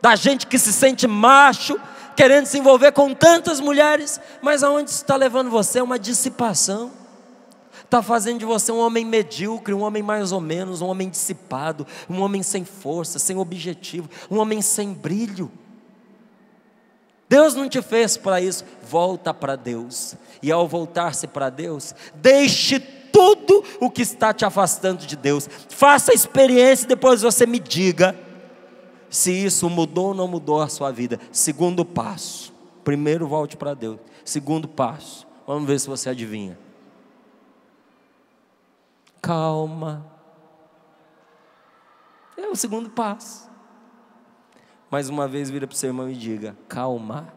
da gente que se sente macho, querendo se envolver com tantas mulheres, mas aonde está levando você é uma dissipação está fazendo de você um homem medíocre, um homem mais ou menos, um homem dissipado, um homem sem força, sem objetivo, um homem sem brilho. Deus não te fez para isso. Volta para Deus. E ao voltar-se para Deus, deixe tudo o que está te afastando de Deus. Faça a experiência e depois você me diga se isso mudou ou não mudou a sua vida. Segundo passo. Primeiro volte para Deus. Segundo passo. Vamos ver se você adivinha calma. É o segundo passo. Mais uma vez, vira para o seu irmão e diga: calma.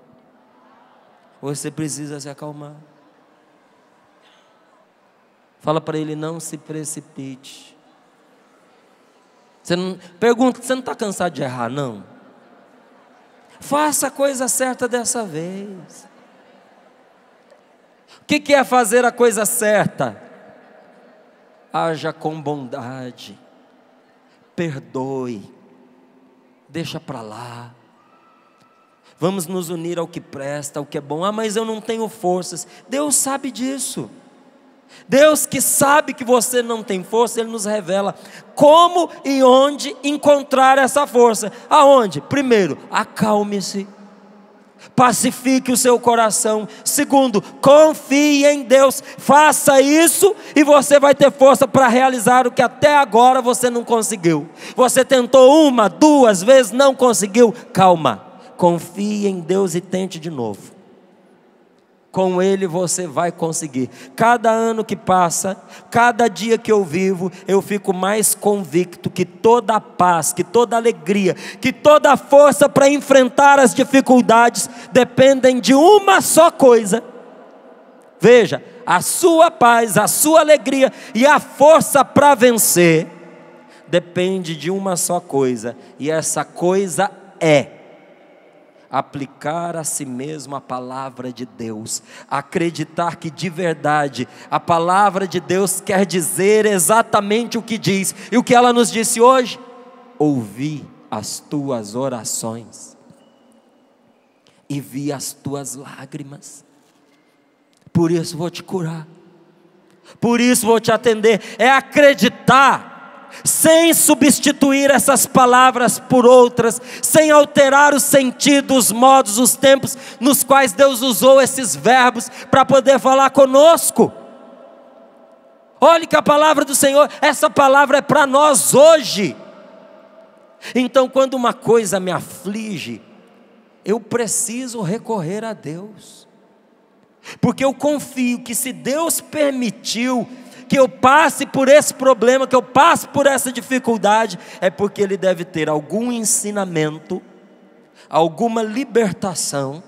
Você precisa se acalmar. Fala para ele: não se precipite. Você não, pergunta: você não está cansado de errar, não? Faça a coisa certa dessa vez. O que, que é fazer a coisa certa? haja com bondade, perdoe, deixa para lá. Vamos nos unir ao que presta, ao que é bom. Ah, mas eu não tenho forças. Deus sabe disso. Deus que sabe que você não tem força, Ele nos revela como e onde encontrar essa força. Aonde? Primeiro, acalme-se pacifique o seu coração. Segundo, confie em Deus, faça isso e você vai ter força para realizar o que até agora você não conseguiu. Você tentou uma, duas vezes, não conseguiu. Calma, confie em Deus e tente de novo com Ele você vai conseguir. Cada ano que passa, cada dia que eu vivo, eu fico mais convicto que toda a paz, que toda a alegria, que toda a força para enfrentar as dificuldades dependem de uma só coisa. Veja, a sua paz, a sua alegria e a força para vencer depende de uma só coisa, e essa coisa é aplicar a si mesmo a palavra de Deus, acreditar que de verdade a palavra de Deus quer dizer exatamente o que diz. E o que ela nos disse hoje? Ouvi as tuas orações e vi as tuas lágrimas. Por isso vou te curar. Por isso vou te atender. É acreditar sem substituir essas palavras por outras, sem alterar os sentidos, os modos, os tempos nos quais Deus usou esses verbos para poder falar conosco. Olhe que a palavra do Senhor, essa palavra é para nós hoje. Então, quando uma coisa me aflige, eu preciso recorrer a Deus, porque eu confio que se Deus permitiu que eu passe por esse problema, que eu passe por essa dificuldade, é porque ele deve ter algum ensinamento, alguma libertação,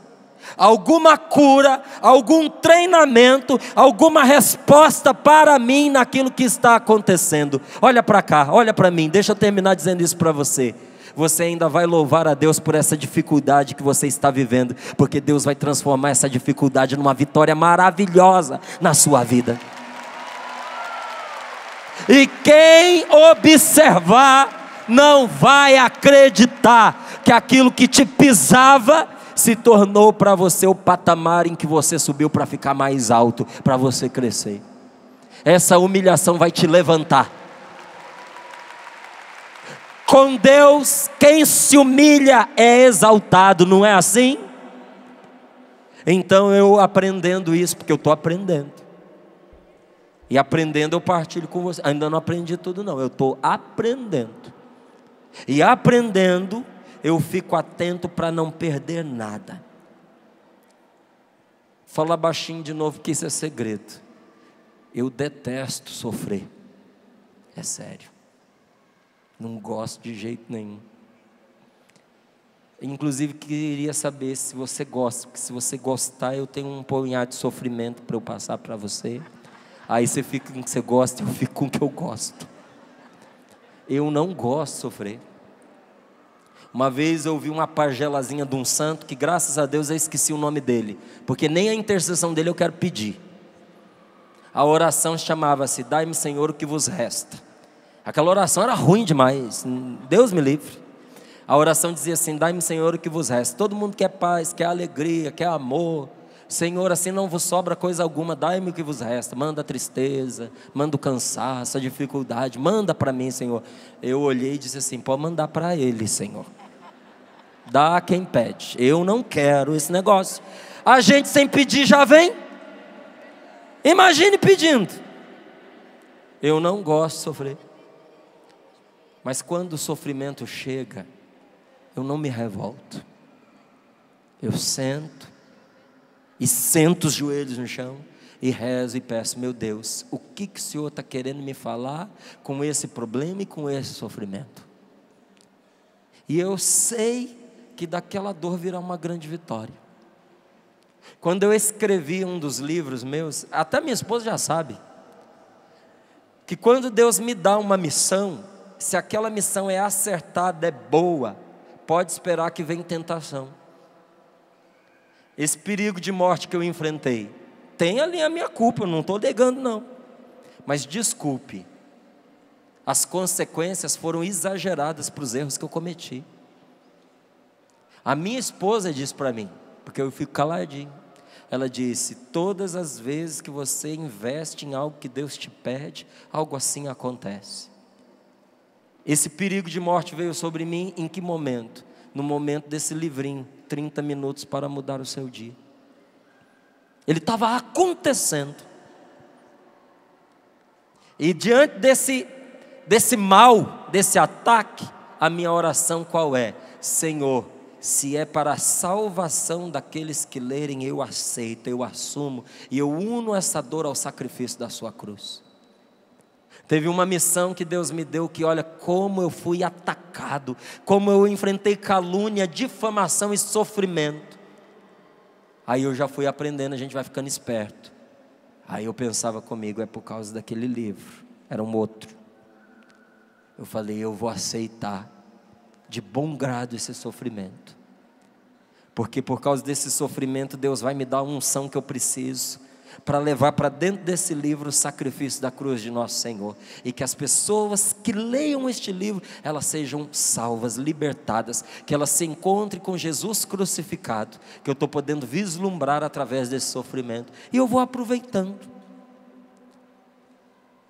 alguma cura, algum treinamento, alguma resposta para mim naquilo que está acontecendo. Olha para cá, olha para mim, deixa eu terminar dizendo isso para você você ainda vai louvar a Deus por essa dificuldade que você está vivendo, porque Deus vai transformar essa dificuldade numa vitória maravilhosa na sua vida. E quem observar não vai acreditar que aquilo que te pisava se tornou para você o patamar em que você subiu para ficar mais alto, para você crescer. Essa humilhação vai te levantar. Com Deus, quem se humilha é exaltado, não é assim? Então eu aprendendo isso, porque eu estou aprendendo. E aprendendo eu partilho com você. Ainda não aprendi tudo, não. Eu estou aprendendo. E aprendendo, eu fico atento para não perder nada. Fala baixinho de novo que isso é segredo. Eu detesto sofrer. É sério. Não gosto de jeito nenhum. Inclusive, queria saber se você gosta, porque se você gostar, eu tenho um punhado de sofrimento para eu passar para você. Aí você fica com o que você gosta, eu fico com o que eu gosto. Eu não gosto de sofrer. Uma vez eu vi uma pargelazinha de um santo que, graças a Deus, eu esqueci o nome dele, porque nem a intercessão dele eu quero pedir. A oração chamava-se: Dai-me, Senhor, o que vos resta. Aquela oração era ruim demais, Deus me livre. A oração dizia assim: Dai-me, Senhor, o que vos resta. Todo mundo quer paz, quer alegria, quer amor, Senhor, assim não vos sobra coisa alguma, dai-me o que vos resta. Manda a tristeza, manda o cansaço, a dificuldade, manda para mim, Senhor. Eu olhei e disse assim: pode mandar para ele, Senhor. Dá quem pede. Eu não quero esse negócio. A gente sem pedir já vem. Imagine pedindo. Eu não gosto de sofrer. Mas quando o sofrimento chega, eu não me revolto. Eu sento, e sento os joelhos no chão e rezo e peço, meu Deus, o que, que o Senhor está querendo me falar com esse problema e com esse sofrimento? E eu sei que daquela dor virá uma grande vitória. Quando eu escrevi um dos livros meus, até minha esposa já sabe, que quando Deus me dá uma missão, se aquela missão é acertada, é boa, pode esperar que vem tentação esse perigo de morte que eu enfrentei, tem ali a minha culpa, eu não estou negando, não. Mas desculpe, as consequências foram exageradas para os erros que eu cometi. A minha esposa disse para mim, porque eu fico caladinho, ela disse: Todas as vezes que você investe em algo que Deus te pede, algo assim acontece. Esse perigo de morte veio sobre mim em que momento? No momento desse livrinho 30 minutos para mudar o seu dia. Ele estava acontecendo. E diante desse, desse mal, desse ataque, a minha oração qual é? Senhor, se é para a salvação daqueles que lerem, eu aceito, eu assumo, e eu uno essa dor ao sacrifício da sua cruz. Teve uma missão que Deus me deu que olha como eu fui atacado, como eu enfrentei calúnia, difamação e sofrimento. Aí eu já fui aprendendo, a gente vai ficando esperto. Aí eu pensava comigo, é por causa daquele livro, era um outro. Eu falei, eu vou aceitar de bom grado esse sofrimento. Porque por causa desse sofrimento, Deus vai me dar a unção que eu preciso para levar para dentro desse livro o sacrifício da cruz de nosso Senhor. E que as pessoas que leiam este livro, elas sejam salvas, libertadas, que elas se encontrem com Jesus crucificado, que eu estou podendo vislumbrar através desse sofrimento. E eu vou aproveitando.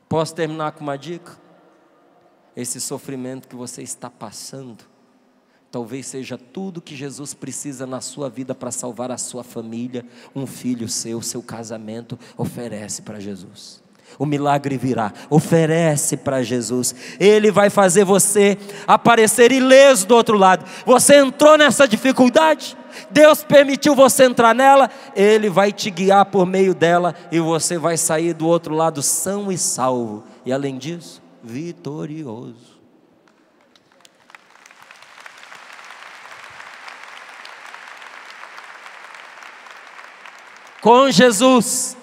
Posso terminar com uma dica? Esse sofrimento que você está passando Talvez seja tudo que Jesus precisa na sua vida para salvar a sua família, um filho seu, seu casamento, oferece para Jesus. O milagre virá, oferece para Jesus, Ele vai fazer você aparecer ileso do outro lado. Você entrou nessa dificuldade, Deus permitiu você entrar nela, Ele vai te guiar por meio dela e você vai sair do outro lado são e salvo, e além disso, vitorioso. com Jesus,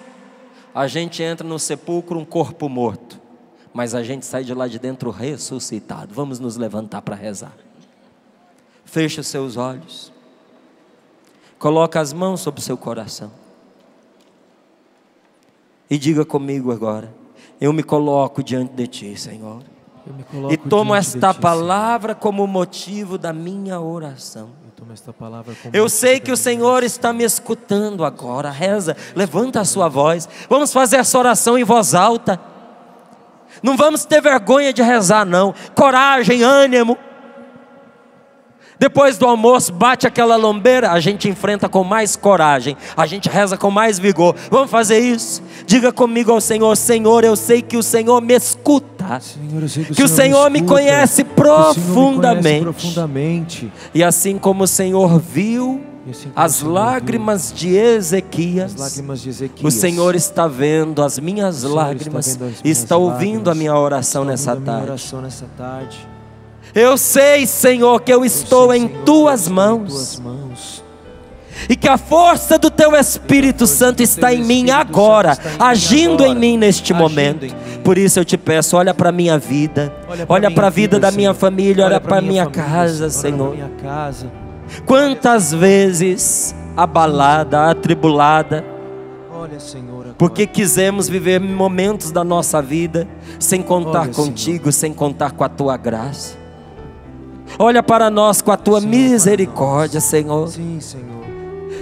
a gente entra no sepulcro um corpo morto, mas a gente sai de lá de dentro ressuscitado. Vamos nos levantar para rezar. Feche os seus olhos. Coloca as mãos sobre o seu coração. E diga comigo agora: Eu me coloco diante de Ti, Senhor. e tomo esta ti, palavra Senhor. como motivo da minha oração. Eu sei que o Senhor está me escutando agora. Reza, levanta a sua voz. Vamos fazer essa oração em voz alta. Não vamos ter vergonha de rezar, não. Coragem, ânimo. Depois do almoço, bate aquela lombeira, a gente enfrenta com mais coragem, a gente reza com mais vigor. Vamos fazer isso? Diga comigo ao Senhor: Senhor, eu sei que o Senhor me escuta, Senhor, que, que, o Senhor, Senhor me, escuta, conhece profundamente. me conhece profundamente. E assim como o Senhor viu assim as lágrimas, Ezequias, as lágrimas de Ezequias. O Senhor está vendo as minhas lágrimas, está, as minhas está ouvindo lágrimas, a minha oração, nessa, tarde. Oração nessa tarde. Eu sei, Senhor, que eu estou em tuas mãos. mãos. E que a força do teu Espírito Santo está em mim agora, agindo em mim neste momento. Por isso eu te peço, olha para a minha vida, olha para a vida da minha família, olha para a minha casa, Senhor. Quantas vezes abalada, atribulada, porque quisemos viver momentos da nossa vida sem contar contigo, sem contar com a tua graça. Olha para nós com a tua Senhor, misericórdia, Senhor. Sim, Senhor.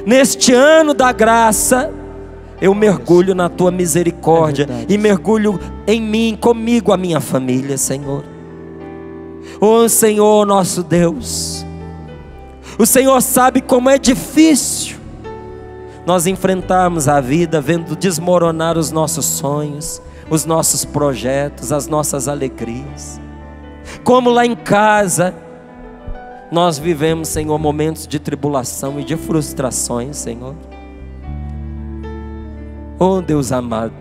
Neste ano da graça, eu mergulho na tua misericórdia é e mergulho em mim, comigo, a minha família, Senhor. Oh Senhor, nosso Deus. O Senhor sabe como é difícil nós enfrentarmos a vida vendo desmoronar os nossos sonhos, os nossos projetos, as nossas alegrias. Como lá em casa, nós vivemos, Senhor, momentos de tribulação e de frustrações, Senhor. Oh, Deus amado,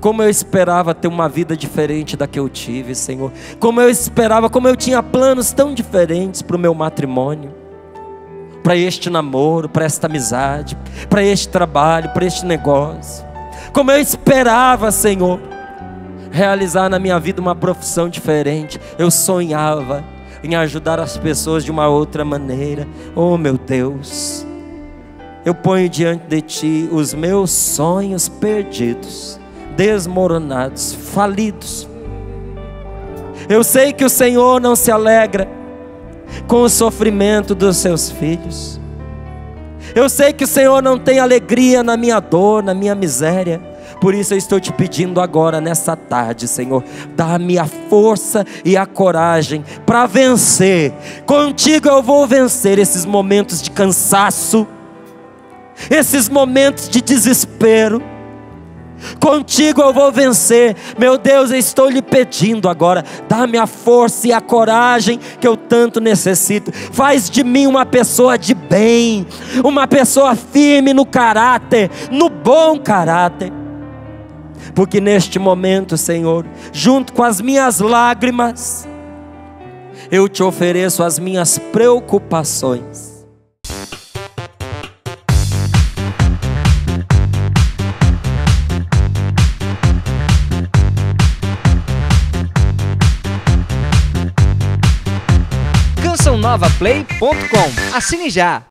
como eu esperava ter uma vida diferente da que eu tive, Senhor. Como eu esperava, como eu tinha planos tão diferentes para o meu matrimônio, para este namoro, para esta amizade, para este trabalho, para este negócio. Como eu esperava, Senhor, realizar na minha vida uma profissão diferente. Eu sonhava, em ajudar as pessoas de uma outra maneira. Oh, meu Deus, eu ponho diante de Ti os meus sonhos perdidos, desmoronados, falidos. Eu sei que o Senhor não se alegra com o sofrimento dos seus filhos. Eu sei que o Senhor não tem alegria na minha dor, na minha miséria. Por isso eu estou te pedindo agora, nessa tarde, Senhor, dá-me a força e a coragem para vencer. Contigo eu vou vencer esses momentos de cansaço, esses momentos de desespero. Contigo eu vou vencer, meu Deus, eu estou lhe pedindo agora, dá-me a força e a coragem que eu tanto necessito. Faz de mim uma pessoa de bem, uma pessoa firme no caráter, no bom caráter. Porque neste momento, Senhor, junto com as minhas lágrimas, eu te ofereço as minhas preocupações. Play.com. Assine já!